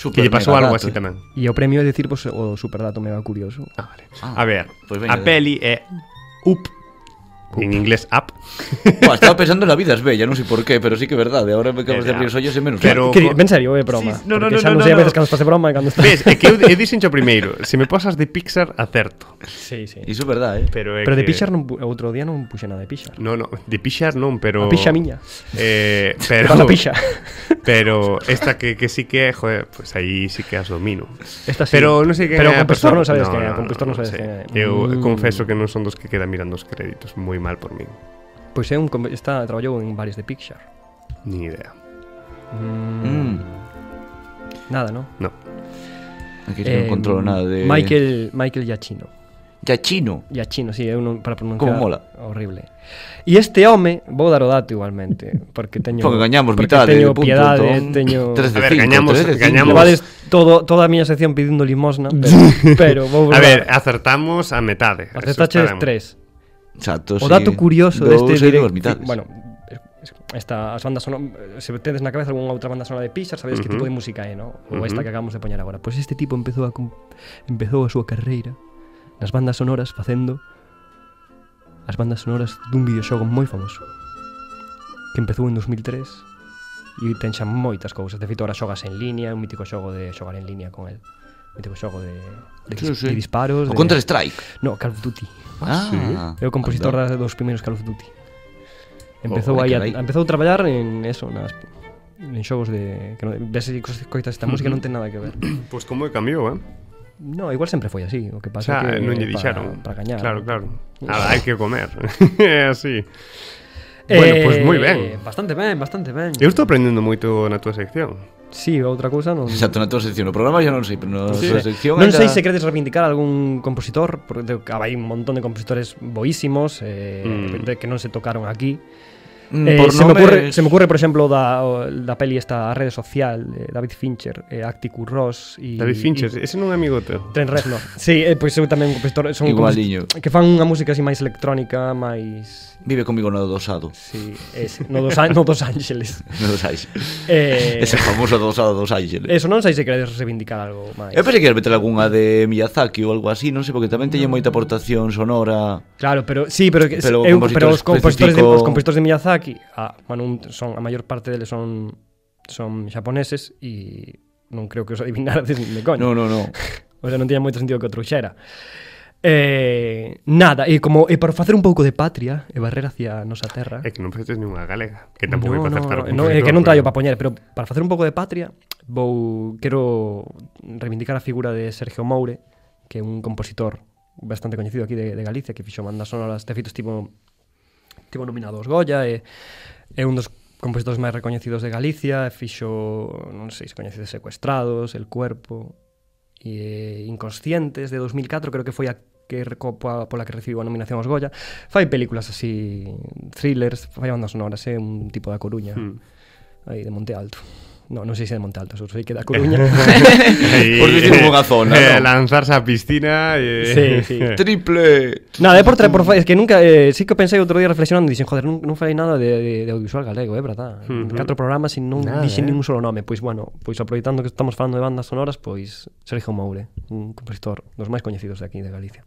Super que lle pasou algo así tamén. E o premio é dicir pues, o superdato mega curioso. Ah, vale. Ah. A ver, pues pois venga, a peli é Up en inglés app. estaba pensando en la vida es bella, no sé por qué, pero sí que es verdad. De Ahora me acabas de abrir los ojos y menos. Pero, en serio, es eh, broma. no, no, no, no, sé no, a veces no. estás de broma y cuando estás... Ves, que eu, primero, primeiro, me pasas de Pixar, acerto. Sí, sí. Y es verdad, eh? Pero, de Pixar otro día no puse nada de Pixar. No, no, de Pixar no, pero... La pixa miña. Eh, pero... la Pero esta que, que sí que, joder, pues ahí sí que has domino. Esta sí. Pero no sé qué. Pero con no sabes no, que... No, Con sabes no, que... Yo mm. confeso que no son dos que quedan mirando los créditos, Muy mal mal por mí. Pues é un está traballou en varios de Pixar. Ni idea. Mm. mm. Nada, ¿no? No. Aquí eh, non controlo nada de Michael Michael Yachino. Yachino. Giacchino, sí, é un para pronunciar. mola. Horrible. Y este home, vou dar o dato igualmente, porque teño Porque gañamos porque mitad teño de piedade, punto, teño tres de A ver, gañamos, todo toda a miña sección pidiendo limosna, pero, pero vou A ver, acertamos a metade. Acertaches tres. Chato, o dato sí. curioso deste de directo, bueno, esta, as bandas sonoras se tedes na cabeza algunha outra banda sonora de Pixar, sabedes uh -huh. que tipo de música é, no? Ou uh -huh. esta que acabamos de poñer agora. Pois pues este tipo empezou a empezou a súa carreira nas bandas sonoras facendo as bandas sonoras dun videoxogo moi famoso que empezou en 2003 e ten xa moitas cousas. De feito, ahora xogas en línea, un mítico xogo de xogar en línea con el. de xogo de, de, disparos. O de... Counter Strike? No, Call of Duty. Ah, sí. É compositor de dos primeros Call of Duty. empezó a, trabajar en eso, en shows de que no, ves coitas esta música nada que ver. pues como é cambio, eh? No, igual siempre fue así, o que pasa sea, que para, cañar Claro, claro. Nada, hay que comer. así. Bueno, eh, pues moi ben. Bastante ben, bastante ben. Eu estou aprendendo moito na túa sección. Sí, outra cousa non... Exacto, na túa sección. O programa xa non sei, pero na sí. túa sección... Non anda... sei se queredes reivindicar algún compositor, porque hai un montón de compositores boísimos eh, mm. de que non se tocaron aquí. Mm. Eh, se, nomes... me ocurre, se me ocurre, por exemplo, da, da peli esta a rede social, eh, David Fincher, eh, Atticus Ross e David Fincher, y, ese non é amigo teu. Tren Reznor. sí, eh, pois eu tamén compositor, son Igualiño. que fan unha música así máis electrónica, máis Vive comigo no dosado. Sí, ese, no dos no dos Ángeles. no dos Ángeles. Eh, ese famoso dosado dos Ángeles. Eso non sei se queredes reivindicar algo máis. Eu pensei que meter algunha de Miyazaki ou algo así, non sei porque tamén teñe no. moita aportación sonora. Claro, pero sí, pero, pero, eu, pero os compositores de, os compositores de Miyazaki Miyazaki, a un, son a maior parte deles son son xaponeses e non creo que os adivinarades nin de coña. No, no, no. o sea, non tiña moito sentido que o trouxera. Eh, nada, e como e para facer un pouco de patria e barrer hacia a nosa terra. É que non facetes ninguna galega, que tampouco no, no, para no, é que non traio para poñer, pero para facer un pouco de patria vou quero reivindicar a figura de Sergio Moure, que é un compositor bastante coñecido aquí de, de Galicia, que fixo bandas sonoras, de feito estivo tivo nominado os Goya e é un dos compositores máis recoñecidos de Galicia e fixo, non sei se coñecedes Secuestrados, El Cuerpo e Inconscientes de 2004 creo que foi a que recopa pola que recibiu a nominación aos Goya fai películas así thrillers, fai bandas sonoras é eh? un tipo da Coruña Hmm. aí de Monte Alto No, non sei se de Montalto, sou sei que da Coruña. Por vivir unha zona, eh, no? Lanzarse á piscina eh... sí, sí. Triple. Nada, é por tre, por es que nunca eh, sí que pensei outro día reflexionando, dixen, joder, non, non falei nada de, de, de audiovisual galego, é eh, verdad. Uh -huh. Catro programas e non nada, dixen eh. ningún solo nome, pois bueno, pois aproveitando que estamos falando de bandas sonoras, pois Sergio Moure, un compositor dos máis coñecidos de aquí de Galicia.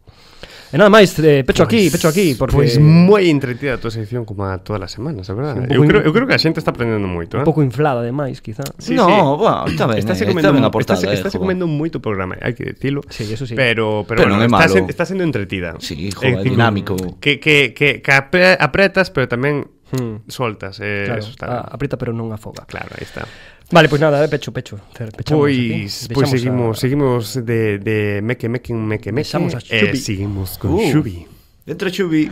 E nada máis, eh, pecho pues, aquí, pois- pecho aquí, porque Pois pues moi entretida a tua sección como a todas as semanas, a verdad. Eu creo, eu creo que a xente está aprendendo moito, eh. Un pouco inflada ademais, quizá. Sí, no, sí. Bueno, está ben, estás eh, está ben aportada. Estás, estás comiendo moi tu programa, hai que dicilo. Sí, eso sí. Pero, pero, pero bueno, no estás, malo. sendo entretida. Sí, eh, joder, eh, dinámico. Que, que, que, que apretas, pero tamén hmm. soltas. Eh, claro, eso está. Ah, aprieta, pero non afoga. Claro, aí está. Vale, pois pues nada, pecho, pecho. Pechamos pois, pois seguimos, a... seguimos de, de meque, meque, meque, meque. Bechamos a Xubi. Eh, seguimos con uh, Xubi. Entra Xubi.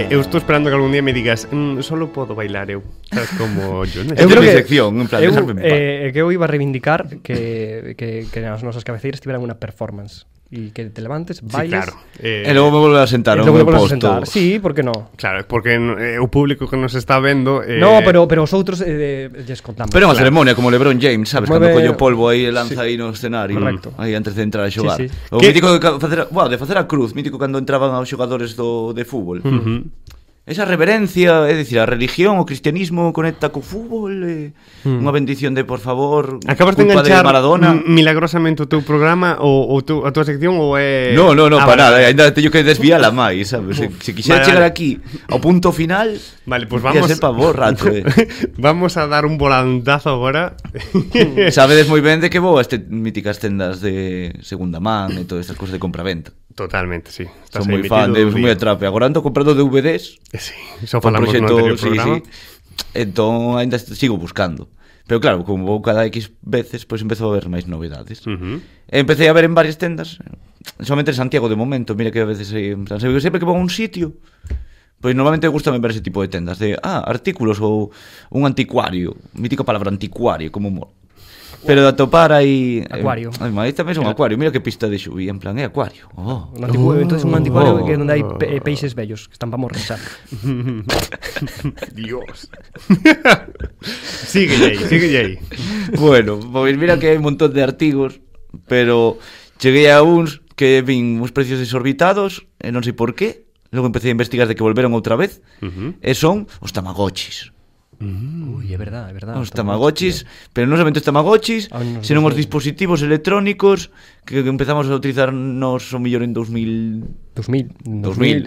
Eh, eu estou esperando que algún día me digas, mm, solo podo bailar eu. Sabes como yo, eu creo que sección, en plan, eu, eh, que eu iba a reivindicar que, que, que as nosas cabeceiras tiveran unha performance y que te levantes, bailes. Sí, claro. Eh, e logo me volve a sentar e logo me posto. A sentar. Sí, por que non? Claro, porque eh, o público que nos está vendo eh... No, pero pero os outros eh, lles contamos. Pero é unha claro. ceremonia como LeBron James, sabes, Mueve... cando collo polvo aí e lanza sí. no escenario, Correcto. Mm. aí antes de entrar a xogar. Sí, sí. O que... mítico de facer, bueno, de facer a cruz, mítico cando entraban aos xogadores do de fútbol. Uh -huh. Esa reverencia, é dicir, a religión, o cristianismo conecta co fútbol, eh, mm. unha bendición de por favor, Acabas de enganchar de Maradona. milagrosamente o teu programa ou, o tu, a tua sección ou é No, no, no, ah, para vale. nada, ainda teño que desviala máis, sabes? Se, se quixera vale, chegar vale. aquí ao punto final, vale, pues vamos a ser rato, eh. vamos a dar un volantazo agora. Sabedes moi ben de que vou a este míticas tendas de segunda man e todas estas cousas de compraventa. Totalmente, sí. Estás son moi fan, de, moi atrape. Agora ando comprando DVDs. Sí, só falamos proxecto, no anterior programa. Sí. Entón, ainda sigo buscando. Pero claro, como vou cada X veces, pois pues, a ver máis novidades. Uh -huh. empecé a ver en varias tendas, solamente en Santiago de momento, mira que a veces sempre que vou a un sitio, Pois normalmente gusta ver ese tipo de tendas de, ah, artículos ou un anticuario, mítica palabra anticuario, como Pero de atopar aí eh, Acuario. Eh, aí tamén é un acuario. Mira que pista de xubi en plan é eh, acuario. Oh. Un anticuario, oh. entonces un anticuario oh. que onde hai pe peixes bellos que están para xa Dios. sigue aí, sigue aí. Bueno, pois mira que hai un montón de artigos, pero cheguei a uns que vin uns precios desorbitados e eh, non sei por qué. Logo empecé a investigar de que volveron outra vez, uh -huh. e son os tamagotchis. Mm. Uy, es verdad, verdad, verdad tamagotchis, eh. pero no solamente los tamagotchis, sino los dispositivos electrónicos que empezamos a utilizar nos o mellor en 2000 2000,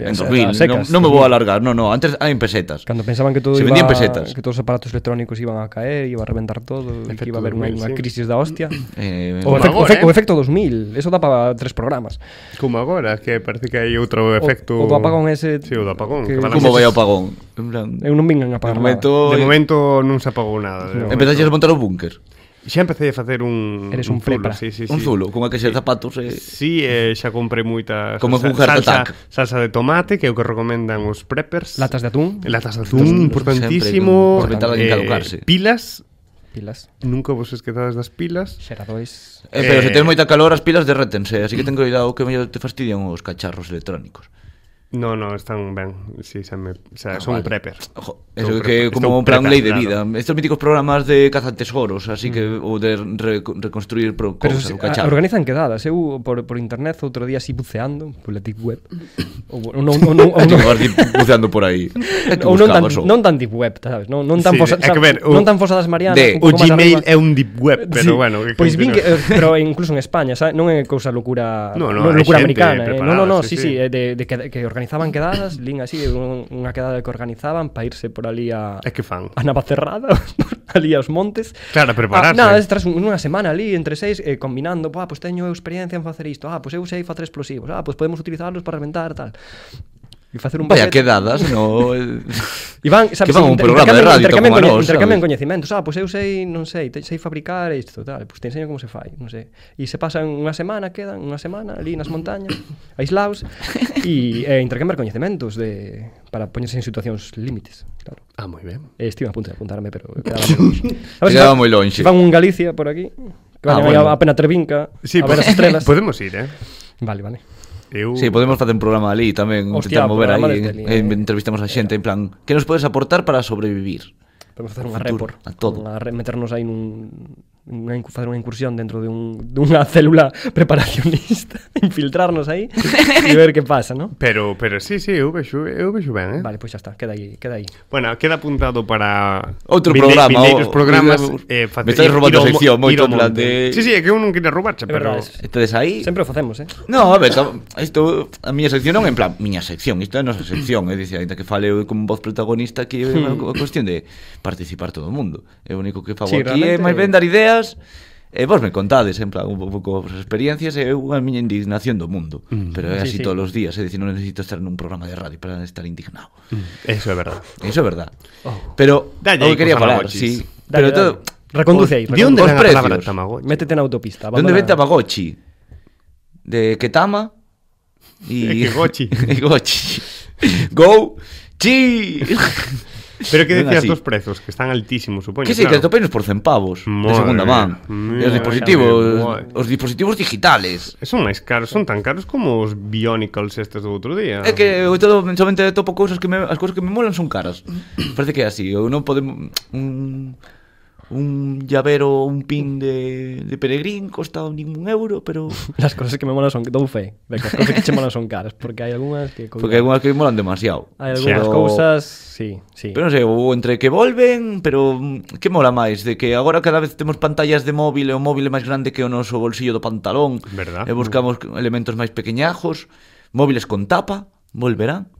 2000, 2000 en 2000, non, no me vou alargar, non, non, antes hai en pesetas. Cando pensaban que todo se iba, pesetas. que todos os aparatos electrónicos iban a caer, iba a reventar todo, e que iba a haber unha, sí. crisis da hostia. Eh, o, efecto, agora, o, eh. efecto, eh? o efecto 2000, eso dá para tres programas. Como agora, que parece que hai outro efecto. O, o do apagón ese. Sí, o do apagón. Que, que como vai o apagón? En plan, eu non vingan a apagar. De momento, nada. de momento non se apagou nada. No, Empezaste a montar o búnker. Xa empecé a facer un Eres un, un zulo, sí, sí, sí. Un zulo, con aqueles sí. zapatos eh. Sí, eh, xa comprei moitas Como salsa, un salsa, salsa de tomate, que é o que recomendan os preppers. Latas de atún. Latas de atún, importantísimo. Sempre, importante. eh, pilas, pilas. Nunca vos esquezades das pilas. Xeradois. Eh, pero eh... se tens eh, moita calor as pilas derretense. así que ten cuidado que te fastidian os cacharros electrónicos. No, no, están ben, sí, se me, o sea, ah, son vale. preppers. Ojo, eso son que prepper. como un plan lei de vida. Estos míticos programas de cazatesoros, así mm. que o de re, reconstruir pro, Pero cosas, si, a, organizan quedadas, eu eh. por, por internet outro día así buceando pola deep web. ou non non buceando por aí. Ou non tan, non tan deep web, sabes? Non, non tan sí, fosa, ver, o, non tan fosadas marianas, de, o Gmail é un deep web, pero sí, bueno, que Pois vin que pero incluso en España, sabes? non é cousa locura, no, no, locura americana, Non, non, non, si, si, de, de que, que organizan organizaban mm. quedadas, lin así unha quedada que organizaban para irse por ali a É que fan? A Navacerrada, ali aos montes. Claro, a prepararse. Ah, nada, tras unha semana ali entre seis eh, combinando, pois pues teño experiencia en facer isto, ah, pois pues eu sei facer explosivos, ah, pois pues podemos utilizarlos para reventar tal. E facer un Vaya, eh. que no... Iván, sabes, que van un programa de radio intercambian, como nós, intercambian coñecementos. Ah, pois pues eu sei, non sei, te, sei fabricar isto, tal, pois pues te enseño como se fai, non sei. E se pasan unha semana, quedan unha semana ali nas montañas, aislados, e eh, intercambiar coñecementos de, para poñerse en situacións límites, claro. Ah, moi ben. Eh, estive a punto de apuntarme, pero quedaba moi lonxe. Van un Galicia por aquí, que ah, bueno. a, pena Penatrevinca, sí, a ver as estrelas. Podemos ir, eh? Vale, vale. Eu... Sí, podemos facer un programa ali tamén, Hostia, intentar mover aí, eh, eh, entrevistamos a xente, en plan, que nos podes aportar para sobrevivir? Podemos facer unha report, a todo. A meternos aí nun, unha, facer unha incursión dentro de un, dunha célula preparacionista, infiltrarnos aí e ver que pasa, ¿no? Pero, pero sí, sí, eu vexo, eu vexo ben, eh? Vale, pois pues xa está, queda aí, queda aí. Bueno, queda apuntado para outro minde, programa, vindeiros programas eh, facer, Me estáis roubando a sección moito plan de... Sí, sí, é que eu non queria robarche, pero... Estades aí... Sempre o facemos, eh? No, a ver, isto, a miña sección non en plan, miña sección, isto é a nosa sección, é eh? dicir, ainda que fale eu con voz protagonista, que é unha cuestión de participar todo o mundo. É o único que fago sí, aquí é máis ben dar ideas E vos me contades, en un poco as experiencias e una indignación do mundo. Mm, pero es así todos los días, é decir no necesito estar en un programa de radio para estar indignado. Mm, eso es verdad. Eso es verdad. Oh. Pero, Dalle, quería falar, sí. pero todo... Reconduce De onde ven a Métete autopista. De onde De Ketama? Y... Gochi. Gochi. Go. Chi. Pero que decías dos prezos, que están altísimos, supoño. Que sí, claro. que atopeinos por 100 pavos madre, de segunda man. Madre, os dispositivos, madre. os dispositivos digitales. Son máis caros, son tan caros como os Bionicles estes do outro día. É que eu todo somente topo cousas que me, as cousas que me molan son caras. Parece que é así, eu non podemos un un llavero, un pin de, de peregrín, costado ningún euro, pero... Las cosas que me molan son... Dou fe, de que as cosas que che molan son caras, porque hai algunhas que... Porque hai algunhas que me molan demasiado. Hai algunhas pero... cousas, sí, sí. Pero non sei, ou entre que volven, pero mm, que mola máis? De que agora cada vez temos pantallas de móvil e o móvil é máis grande que o noso bolsillo do pantalón. Verdad. E buscamos elementos máis pequeñajos, móviles con tapa, volverán.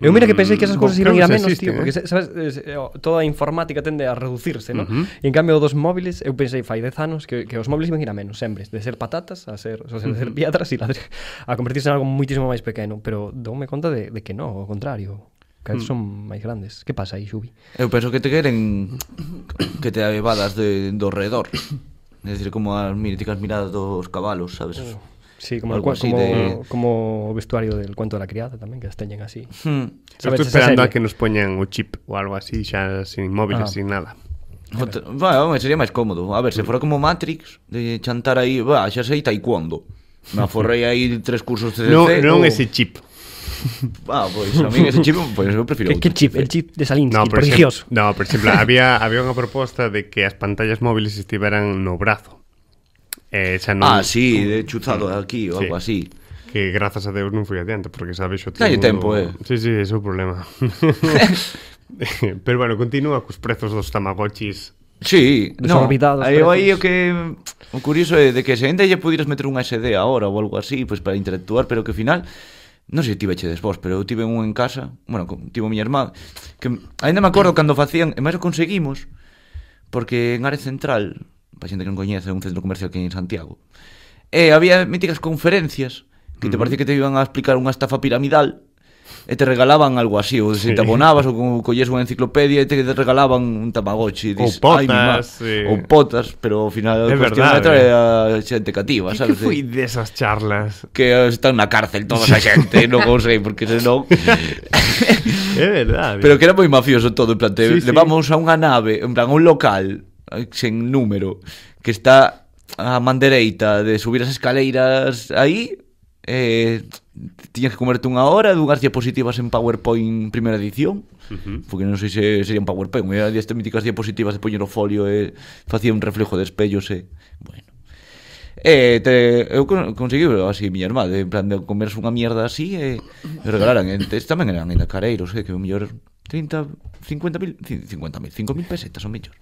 Eu mira que pensei que esas mm, cousas iban ir a menos, existe, tío, eh? porque sabes, eh, toda a informática tende a reducirse, ¿no? Uh -huh. E en cambio dos móviles, eu pensei fai 10 anos que, que os móviles iban ir a menos sempre, de ser patatas a ser, o sea, de ser uh -huh. e ladrillos, a convertirse en algo muitísimo máis pequeno, pero doume conta de, de que non, ao contrario. Cada vez mm. son máis grandes. Que pasa aí, Xubi? Eu penso que te queren que te avevadas de, do redor. É dicir, como as míticas miradas dos cabalos, sabes? Oh. Sí, como, el, como, de... como o vestuario del cuento de la criada tamén, que as teñen así. Hmm. Estou esperando a que nos poñan o chip ou algo así, xa sin móviles, ah. sin nada. Outra, va, sería máis cómodo. A ver, se fora como Matrix, de chantar aí, va, xa sei taekwondo. Me aforrei aí tres cursos CCC. Non, non o... Oh. ese chip. Ah, pois, a mí ese chip, pois eu prefiro que, chip? El chip de Salinsky, no, prodigioso. Non, no, por exemplo, había, había unha proposta de que as pantallas móviles estiveran no brazo Eh, xa non... Ah, sí, de chuzado mm. aquí ou sí. algo así que grazas a Deus non fui adiante, porque sabes xo Dalle tempo, eh. Sí, sí, ese é o problema. Pero bueno, continúa cos prezos dos Tamagotchis. Sí, no, aí, aí o que o curioso é de que se ainda lle pudieras meter un SD agora ou algo así, pois pues, para interactuar, pero que ao final non sei se che despois, pero eu tive un en casa, bueno, con, tivo miña irmá, que ainda me acordo cando facían, e máis o conseguimos, porque en área central para xente que non coñece, un centro comercial que en Santiago. E había míticas conferencias que te parecía que te iban a explicar unha estafa piramidal e te regalaban algo así, ou se sí. te abonabas ou como colles unha enciclopedia e te regalaban un tamagotchi dis, ou potas, ma, sí. potas, pero ao final é verdade, a xente cativa, sabes? Que foi desas charlas? Que están na cárcel toda a xente, non sei, porque senón É verdade. Pero que era moi mafioso todo, en plan, te sí, levamos sí. a unha nave, en plan, a un local sen número que está a mandereita de subir as escaleiras aí eh, tiña que comerte unha hora dunhas diapositivas en PowerPoint primeira edición uh -huh. porque non sei se sería un PowerPoint era estas míticas diapositivas de poñer o folio e facía un reflejo de espellos e bueno E te, eu con, consegui así miña irmá de, en plan de comerse unha mierda así e, e regalaran entes tamén eran ainda careiros eh, que o mellor 30, 50 mil 50 mil, 5 mil pesetas o mellor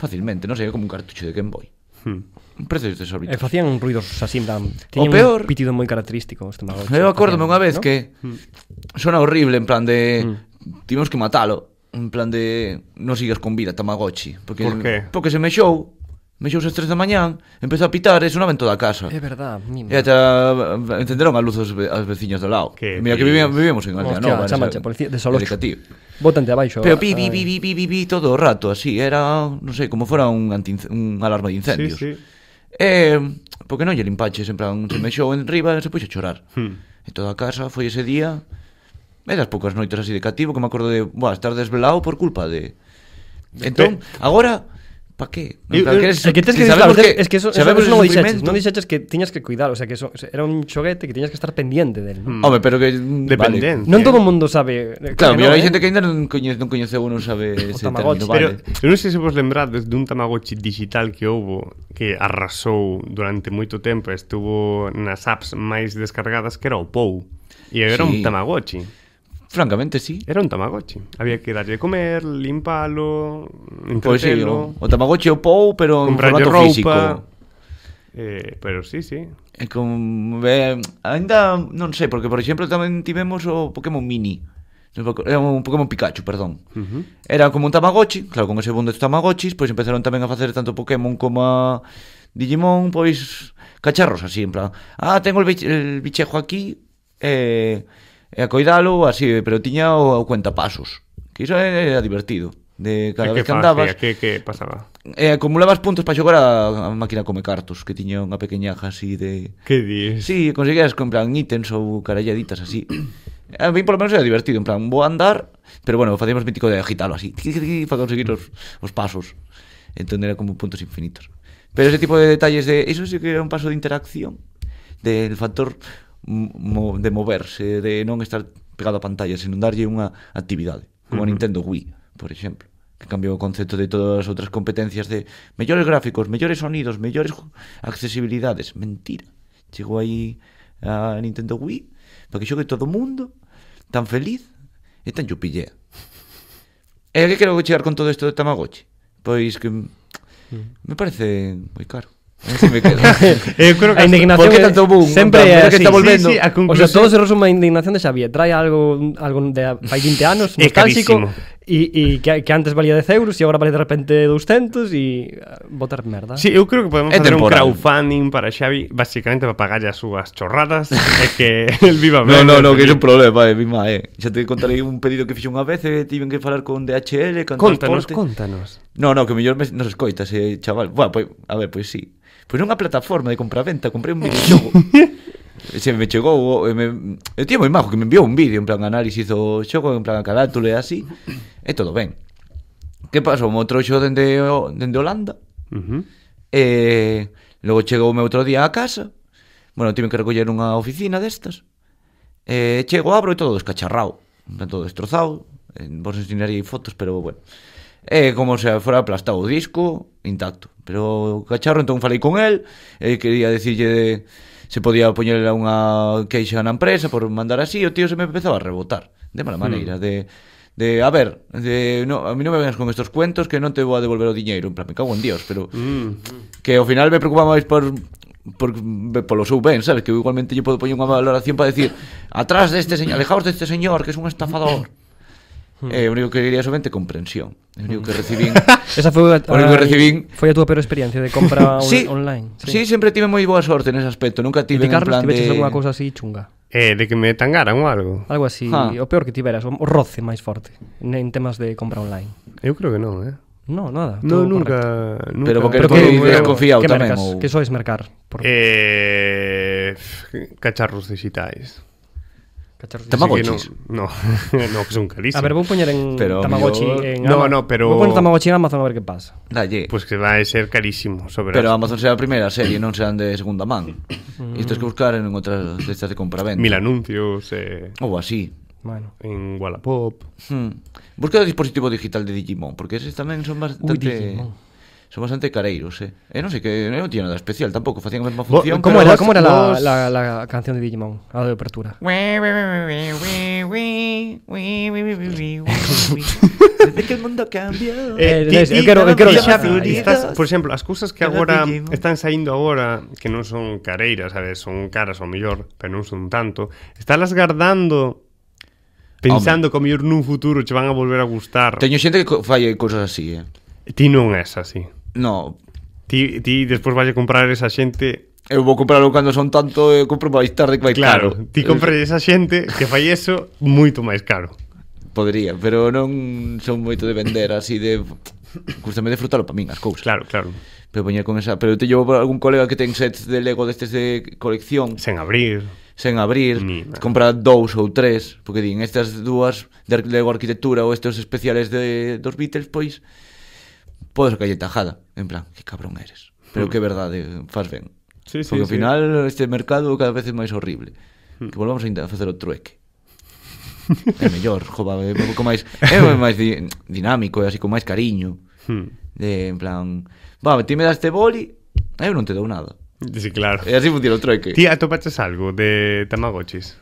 facilmente, non sei, como un cartucho de Game Boy. Hmm. Precios de E eh, facían ruidos así, dan, tiña o peor, un pitido moi característico. Este me eu acórdome unha vez ¿no? que hmm. sona horrible, en plan de... Hmm. Tivemos que matalo. En plan de... Non sigas con vida, Tamagotchi. Porque, Por que? Porque se mexou Mexeu as tres da mañán, empezou a pitar e sonaban toda a casa. É verdad, mima. E ata eh, entenderon a luz os, ve veciños do lado. Que Mira que vivíamos, vivíamos en Aldea Nova. Chamanche, policía de Solocho. Bótante abaixo. Pero pi, pi, pi, pi, pi, pi, todo o rato, así. Era, non sei, como fora un, anti, un alarma de incendios. Sí, sí. E, porque non lle limpache, sempre un se mexeu en riba e se puxe a chorar. Hmm. E toda a casa foi ese día, e das poucas noites así de cativo, que me acordo de, bua, estar desvelado por culpa de... Entón, agora Pa qué? Non, eu, eh, que, que tens que, que sabemos que, es que eso, sabemos eso non dixeches, non dixeches que tiñas que cuidar, o sea, que eso, era un xoguete que tiñas que estar pendiente del. Mm. Home, pero que dependente. Mm, vale. Non todo o mundo sabe. Eh, claro, mira, hai xente ¿eh? que aínda non coñece, non coñeceu, non sabe ese tamagotchi. Término, vale. Pero eu non sei se vos lembrades dun Tamagotchi digital que houbo que arrasou durante moito tempo, estuvo nas apps máis descargadas que era o Pou. E era sí. un Tamagotchi. Francamente, sí. Era un Tamagotchi. Había que de comer, limpalo, pues sí, o, o Tamagotchi o Pou, pero en formato ropa, físico. Eh, pero sí, sí. É como eh, ainda non sei, porque por exemplo tamén tivemos o Pokémon Mini. Non Era un Pokémon Pikachu, perdón. -huh. Era como un Tamagotchi, claro, con ese mundo de Tamagotchis, pois empezaron tamén a facer tanto Pokémon como a Digimon, pois cacharros así, en plan, ah, tengo el, bich- el bichejo aquí, eh, e a coidalo así, pero tiña o, o pasos. Que iso era divertido. De cada vez que, andabas... que, que pasaba? E acumulabas puntos para xogar a, a máquina come cartos, que tiña unha pequeñaja así de... Que dis? Sí, conseguías comprar ítems ou caralladitas así. A mí, por lo menos, era divertido. En plan, vou andar, pero bueno, facíamos mítico de agitalo así, para conseguir os, os pasos. Entón era como puntos infinitos. Pero ese tipo de detalles de... Eso sí que era un paso de interacción, del factor mo, de moverse, de non estar pegado a pantalla, senón darlle unha actividade, como uh -huh. a Nintendo Wii, por exemplo que cambiou o concepto de todas as outras competencias de mellores gráficos, mellores sonidos, mellores accesibilidades. Mentira. Chegou aí a Nintendo Wii para que xogue todo o mundo tan feliz e tan chupillea. E a que quero chegar con todo isto de Tamagotchi? Pois que mm. me parece moi caro eu creo que a indignación que tanto boom? Sempre é así. Está volvendo. Sí, sí, a conclusión... O sea, todo se resume a indignación de Xavier. Trae algo, algo de fai 20 anos, nostálxico, e que, que antes valía 10 euros e agora vale de repente 200 e eh, botar merda. Sí, eu creo que podemos hacer facer un crowdfunding para Xavi, basicamente para pagar as súas chorradas e que el viva ben. No, no, no, que é ¿eh? un problema, eh, mima, eh. Xa te contarei un pedido que fixo unha vez e eh, tiven que falar con DHL, con contanos, Contanos, contanos. No, no, que mellor me, nos escoitas, eh, chaval. Bueno, pois, pues, a ver, pois pues, sí. Pois unha plataforma de compraventa comprei un xogo. se me chegou me, eu tío moi majo que me enviou un vídeo en plan análisis do xogo en plan a carátula e así e todo ben que pasou me outro xogo dende, dende Holanda uh -huh. eh, logo chegou me outro día a casa bueno, tive que recoller unha oficina destas Eh, chego, abro e todo descacharrao todo destrozado eh, vos ensinaría fotos pero bueno Eh, como se fora aplastado o disco intacto Pero cacharro, entón falei con el, e quería dicirlle se podía poñer unha queixa na empresa por mandar así, o tío se me empezaba a rebotar, de mala hmm. maneira, mm. de de, a ver, de, no, a mí non me vengas con estos cuentos que non te vou a devolver o diñeiro, en plan, me cago en dios, pero mm. que ao final me preocupa máis por por, polo seu ben, sabes? Que igualmente lle podo poñer unha valoración para decir atrás deste señor, alejaos deste señor que es un estafador. Hmm. Eh, o único que diría somente comprensión. O único que hmm. recibín... Esa foi a, o único que recibín... Foi a túa peor experiencia de compra on, sí, online. Sí. sí, sempre tive moi boa sorte nese aspecto. Nunca tive en plan de... algunha cousa así chunga? Eh, de que me tangaran ou algo. Algo así, ah. o peor que tiveras, o roce máis forte en temas de compra online. Eu creo que non, eh. No, nada. No, nunca, nunca. Pero porque porque que, desconfiado confiado tamén. Mercas, ou... Que sois mercar? Por... Eh, cacharros digitais. Cacharros Tamagotchis. Que no, no, no, que son carísimos. A ver, vou poñer en pero Tamagotchi yo... en No, Amazon. no, pero Vou poñer Tamagotchi en Amazon a ver que pasa. Dalle. Pois pues que vai ser carísimo, sobre Pero Amazon será a primeira serie, non serán de segunda man. Isto mm. es que buscar en outras destas de compra compraventa. Mil anuncios eh ou así. Bueno. En Wallapop. Hmm. Busca o dispositivo digital de Digimon, porque eses tamén son bastante Uy, Digimon son bastante careiros, eh. E non sei que non tiña nada especial, tampouco facían a mesma función. Como era, como era vos... la, la, la canción de Digimon, a de apertura? Desde que el mundo cambiou. Eh, eh, ti, estás, por exemplo, as cousas que agora están saindo agora que non son careiras, sabes, son caras ao mellor, pero non son tanto. Estálas gardando pensando Home. que ao mellor nun futuro che van a volver a gustar. Teño xente que fai cousas así, eh. Ti non és así. No. Ti, ti despois vais a comprar esa xente Eu vou comprarlo cando son tanto e eh, compro máis tarde que vai claro, caro. Claro, ti compras esa xente que fai eso moito máis caro. Podría, pero non son moito de vender así de... de frutalo para min as cousas. Claro, claro. Pero poñer con esa... Pero te llevo algún colega que ten sets de Lego destes de colección. Sen abrir. Sen abrir. Ni, compra dous ou tres. Porque din, estas dúas de Lego arquitectura ou estes especiales de dos Beatles, pois... Pues, podes caer tajada. En plan, que cabrón eres. Pero que verdade, eh, faz ben. Sí, sí, Porque ao final este mercado cada vez é máis horrible. Hmm. Que volvamos a intentar facer o trueque. é mellor, jova, é un pouco máis é máis di, dinámico, é así con máis cariño. Hmm. De en plan, va, ti me das este boli, eu non te dou nada. Sí, claro. E así funciona o trueque. Ti atopaches algo de Tamagotchis?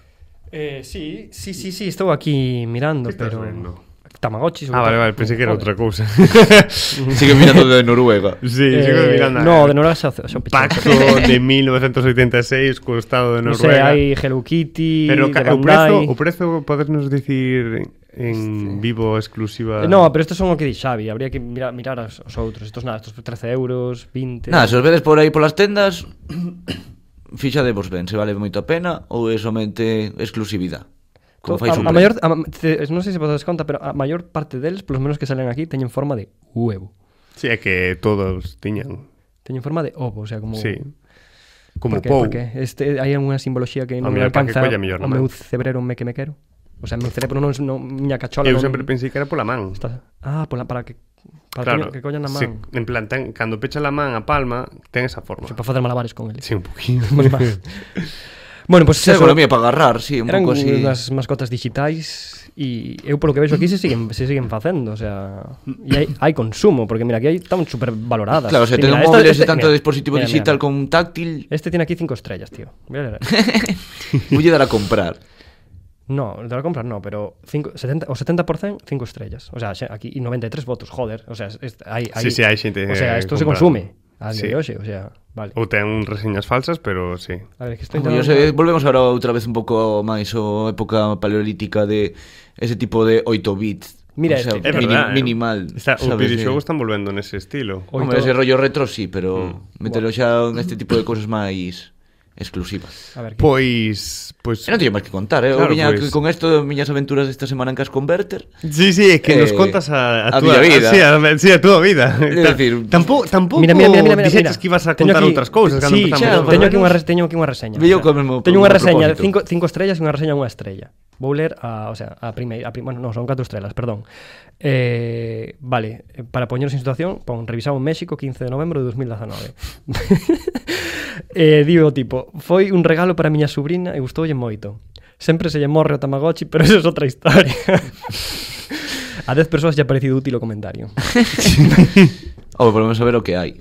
Eh, sí, sí, sí, sí, estou aquí mirando, pero... Vendo? Tamagotchi Ah, vale, vale, pensei que era outra cousa. Sigo mirando de Noruega. Sí, eh, mirando. No, de Noruega xa, xa Paxo de 1986 co estado de Noruega. Non sei, hai Hello Kitty, Pero de o prezo, o prezo podernos dicir en vivo exclusiva. Eh, no, pero estos son o que di Xavi, habría que mirar, mirar os, os outros. Estos nada, estos 13 euros, 20. Nada, se os vedes por aí polas tendas, fixa de vos ben, se vale moito a pena ou é somente exclusividade. Como fai a, a maior, a, te, non sei se vos das conta, pero a maior parte deles, polos menos que salen aquí, teñen forma de huevo. Si, sí, é que todos tiñan. Teñen forma de ovo, o sea, como... Sí. Como porque, pou. Porque este, hai unha simboloxía que non me alcanza que mellor, o meu cebrero me que me quero. O sea, meu cerebro non, no, miña cachola. Eu non... sempre pensei que era pola man. Está... Ah, pola, para que Para claro, que collan a man. Sí, en plan, ten, cando pecha a man a palma, ten esa forma. Se pode para facer malabares con ele. Sí, un poquinho. Bueno, pois pues, economía para agarrar, sí, un eran así. Eran mascotas digitais e eu polo que vexo aquí se siguen se siguen facendo, o sea, e hai, hai consumo, porque mira, aquí hai tan super valoradas. Claro, o se ten un móvil ese tanto mira, dispositivo mira, digital mira, mira. con táctil. Este tiene aquí cinco estrellas, tío. a mira. Voy a dar a comprar. No, de la compra no, pero cinco, 70, o 70% 5 estrellas. O sea, aquí y 93 votos, joder. O sea, es, hay, hay, sí, sí, hay gente. O sea, isto se consume a día sí. de hoxe, o sea, vale. Ou ten reseñas falsas, pero sí. A ver, que estou intentando... Curioso, volvemos agora outra vez un pouco máis o época paleolítica de ese tipo de 8 bits. Mira, o sea, é verdad, ¿eh? minimal. Está, os videoxogos están volvendo nese estilo. Home, ese rollo retro sí, pero mm. metelo xa neste tipo de cousas máis exclusiva. A ver, Pois, pois E non teño máis que contar, eh? Claro, Eu viña pois... con isto miñas aventuras desta semana en Cas Converter. Sí, sí, que eh... nos contas a, a, a túa vida. Sí, a, sí, a túa vida. É dicir, tampou tampou mira, mira, mira, mira, mira, mira. que ibas a contar aquí... outras cousas cando sí, empezamos. Xa, teño aquí unha teño aquí unha reseña. o sea, teño unha reseña de cinco, cinco estrellas e unha reseña unha estrella. Vou ler a, o sea, a primeira, a prim... bueno, non, son catro estrelas, perdón. Eh, vale, eh, para poñeros en situación, pon revisado México 15 de novembro de 2019. eh, digo tipo, foi un regalo para a miña sobrina e gustoulle moito. Sempre se lle morre o Tamagotchi, pero eso é es outra historia. a 10 persoas lle ha parecido útil o comentario. Ou lo menos, saber o que hai.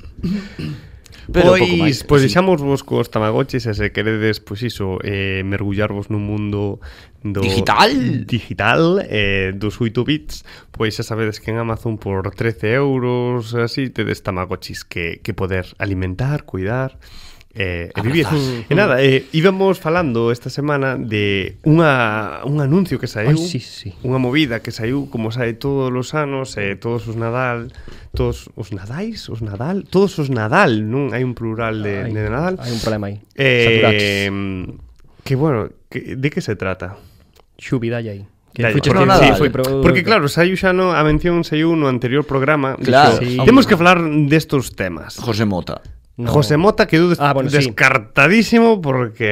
Pero pois, máis, pois sí. deixamos vos cos tamagotches e se queredes, pois iso, eh, mergullarvos nun mundo do digital digital eh, dos 8 bits pois xa sabedes que en Amazon por 13 euros así tedes tamagotchis que, que poder alimentar, cuidar eh, e eh, vivir. E nada, eh, íbamos falando esta semana de unha, un anuncio que saiu, sí, sí. unha movida que saiu como sae todos os anos, eh, todos os Nadal, todos os Nadais, os Nadal, todos os Nadal, non hai un plural de, Ay, de Nadal. Hai un problema aí. Eh, que bueno, que, de que se trata? Xubida aí. Porque, no, nada, sí, foi, porque claro, saiu xa no, a mención saiu no anterior programa claro, dixo, sí. temos que falar destos temas José Mota No. José Mota quedou des ah, bueno, descartadísimo sí. porque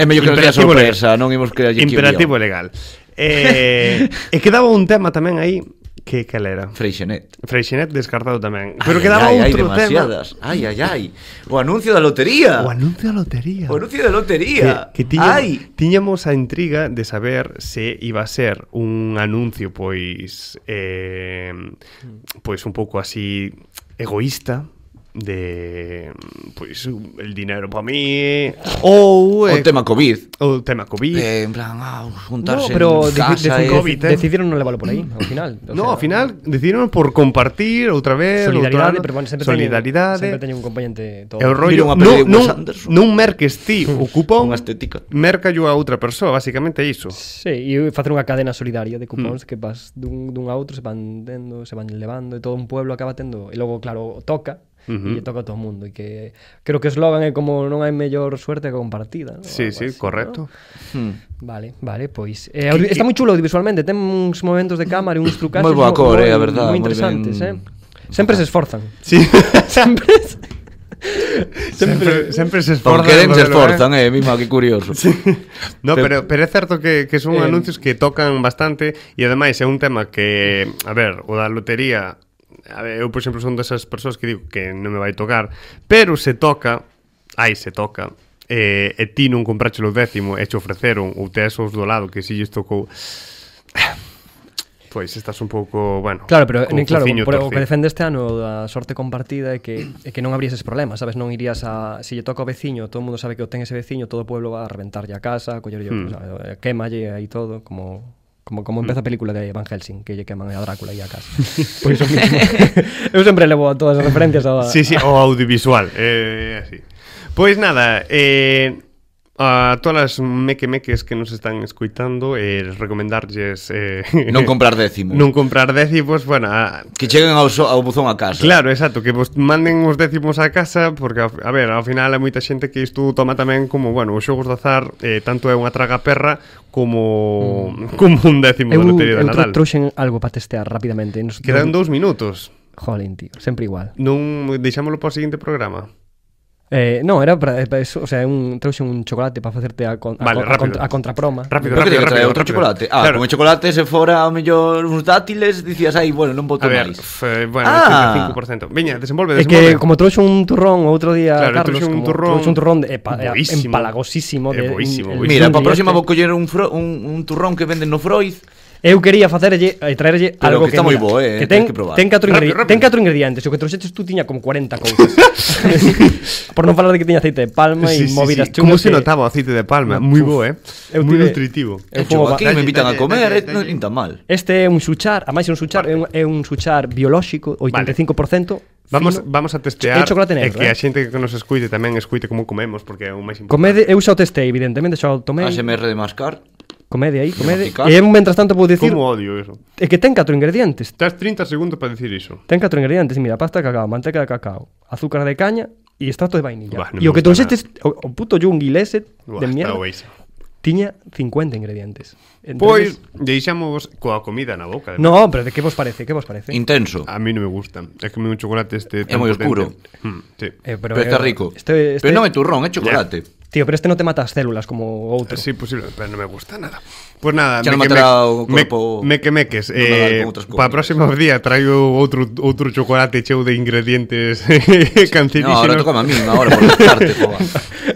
É mellor que nos sorpresa, legal. non imos que Imperativo legal. Eh, e quedaba un tema tamén aí que cal era? Freixenet. Freixenet descartado tamén. Pero quedaba ay, outro ay, tema. Ai, ai, ai. O anuncio da lotería. O anuncio da lotería. O anuncio da lotería. Que, que tiñamos, ai. tiñamos a intriga de saber se iba a ser un anuncio pois eh, pois un pouco así egoísta, de pois el dinero para mí ou eh, o tema Covid, o tema Covid. Eh, en plan, ah, juntarse no, pero en casa deci eh. COVID, eh. decidieron no leválo por ahí al final. O no, sea, al final decidieron por compartir otra vez, solidaridad otra, pero bueno, sempre solidaridad siempre sempre teño un compañente todo. É o no no non, non merques ti o cupón, estético merca Mercallo a outra persoa, basicamente é iso. Sí, e facer unha cadena solidaria de cupóns mm. que vas dun, dun a outro se van dendo, se van levando e todo un pueblo acaba tendo e logo claro, toca uh -huh. e toca a todo o mundo e que creo que o eslogan é como non hai mellor suerte que compartida, ¿no? Sí, sí, así, correcto. ¿no? Hmm. Vale, vale, pois eh, que, está que... moi chulo visualmente, ten uns momentos de cámara e uns trucaxes moi boa cor, eh, a verdade, moi interesantes, ben... eh. Sempre se esforzan. Sí. Sempre Sempre, sempre se esforzan. Porque se esforzan, ¿eh? eh, mismo, que curioso. Sí. No, pero, pero é certo que, que son eh, anuncios que tocan bastante e ademais é un tema que, a ver, o da lotería a ver, eu, por exemplo, son desas persoas que digo que non me vai tocar, pero se toca, ai, se toca, Eh, e ti non compraches o décimo e che ofreceron ou te asos do lado que si lles tocou pois estás un pouco, bueno, Claro, pero co, eh, claro, por, o que defende este ano da sorte compartida é que é que non habrías ese problemas, sabes, non irías a se si lle toca o veciño, todo o mundo sabe que o ten ese veciño, todo o pueblo va a reventarlle a casa, a collerlle, hmm. sabes, quémalle aí todo como Como, como empeza a mm. película de Van Helsing, que lle queman a Drácula e a casa. Pois o mismo. Eu sempre levo todas as referencias ao... Sí, sí, ao audiovisual. Eh, así. Pois nada, eh, A todas as meque-meques que nos están escuitando eh, recomendarlles eh, non comprar décimos. Non comprar décimos, bueno, a, que cheguen ao, so, ao buzón a casa. Claro, exacto, que vos manden os décimos a casa porque a, ver, ao final hai moita xente que isto toma tamén como, bueno, os xogos de azar eh, tanto é unha traga perra como mm. como un décimo eu, da lotería de Nadal. Eu trouxen algo para testear rapidamente. Nos, Quedan dous minutos. Jolín, tío, sempre igual. Non deixámolo para o seguinte programa. Eh, no, era para, eh, para eso, o sea, un trouxe un chocolate para facerte a, con, vale, a, rápido. a, contraproma. Rápido, rápido, rápido, rápido, outro chocolate. Ah, claro. como chocolate se fora ao mellor uns dátiles, dicías aí, bueno, non boto máis. F, eh, bueno, ah. 5%. Viña, desenvolve, desenvolve. É que como trouxe un turrón outro día, claro, Carlos, trouxe un turrón, trouxen un turrón de, epa, empalagosísimo. De, boísimo, de, Mira, para a próxima vou coller un, fro, un, un turrón que venden no Froiz Eu quería facerlle e eh, traerlle Pero algo que, que está moi bo, eh, que ten, que probar. ten catro rápido, rápido. ten catro ingredientes, o que trouxeches tú tiña como 40 cousas. Por non falar de que tiña aceite de palma e sí, sí, movidas sí. chungas. Como que... se notaba o aceite de palma, moi bo, eh. Eu moi nutritivo. Eu eh, fumo aquí, me invitan a comer, eh, non tan mal. Este é un suchar, a máis un suchar, é un, é un suchar biolóxico, 85% Vamos, vamos a testear e negro, que eh? a xente que nos escuite tamén escuite como comemos, porque é o máis importante. Comede, eu xa o testei, evidentemente, xa o tomei. HMR de mascar. Comedia aí, comedia. E eu, mentras tanto, vou dicir... Como odio eso. É que ten 4 ingredientes. Tens 30 segundos para dicir iso. Ten 4 ingredientes, mira, pasta de cacao, manteca de cacao, azúcar de caña e extracto de vainilla. Bah, no e o que trouxestes, o, o puto yungui ese de mierda, tiña 50 ingredientes. Entonces... Pois, deixamos coa comida na boca. No, pero de que vos parece? Que vos parece? Intenso. A mí non me gusta. É que me un chocolate este... É moi oscuro. Mm, sí. eh, pero, pero está eh, rico. Este, este... Pero non é turrón, é chocolate. Yeah. Tío, pero este no te mata as células como outro. Eh, sí, posible, pero non me gusta nada. Pois pues nada, Xa me, que me, o corpo, me, me que meques. Eh, para próximo día traio outro outro chocolate cheo de ingredientes cancerígenos. No, ahora toca a mí, ahora por parte, joa.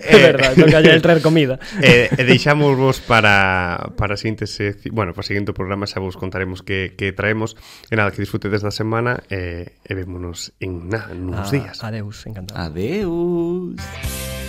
É verdade, eh, toca a el traer comida. Eh, e eh, deixamos vos para para síntese, bueno, para o seguinte programa xa vos contaremos que, que traemos. E nada, que disfrutedes da semana e, eh, e vémonos en nada, nuns ah, días. Adeus, encantado. Adeus.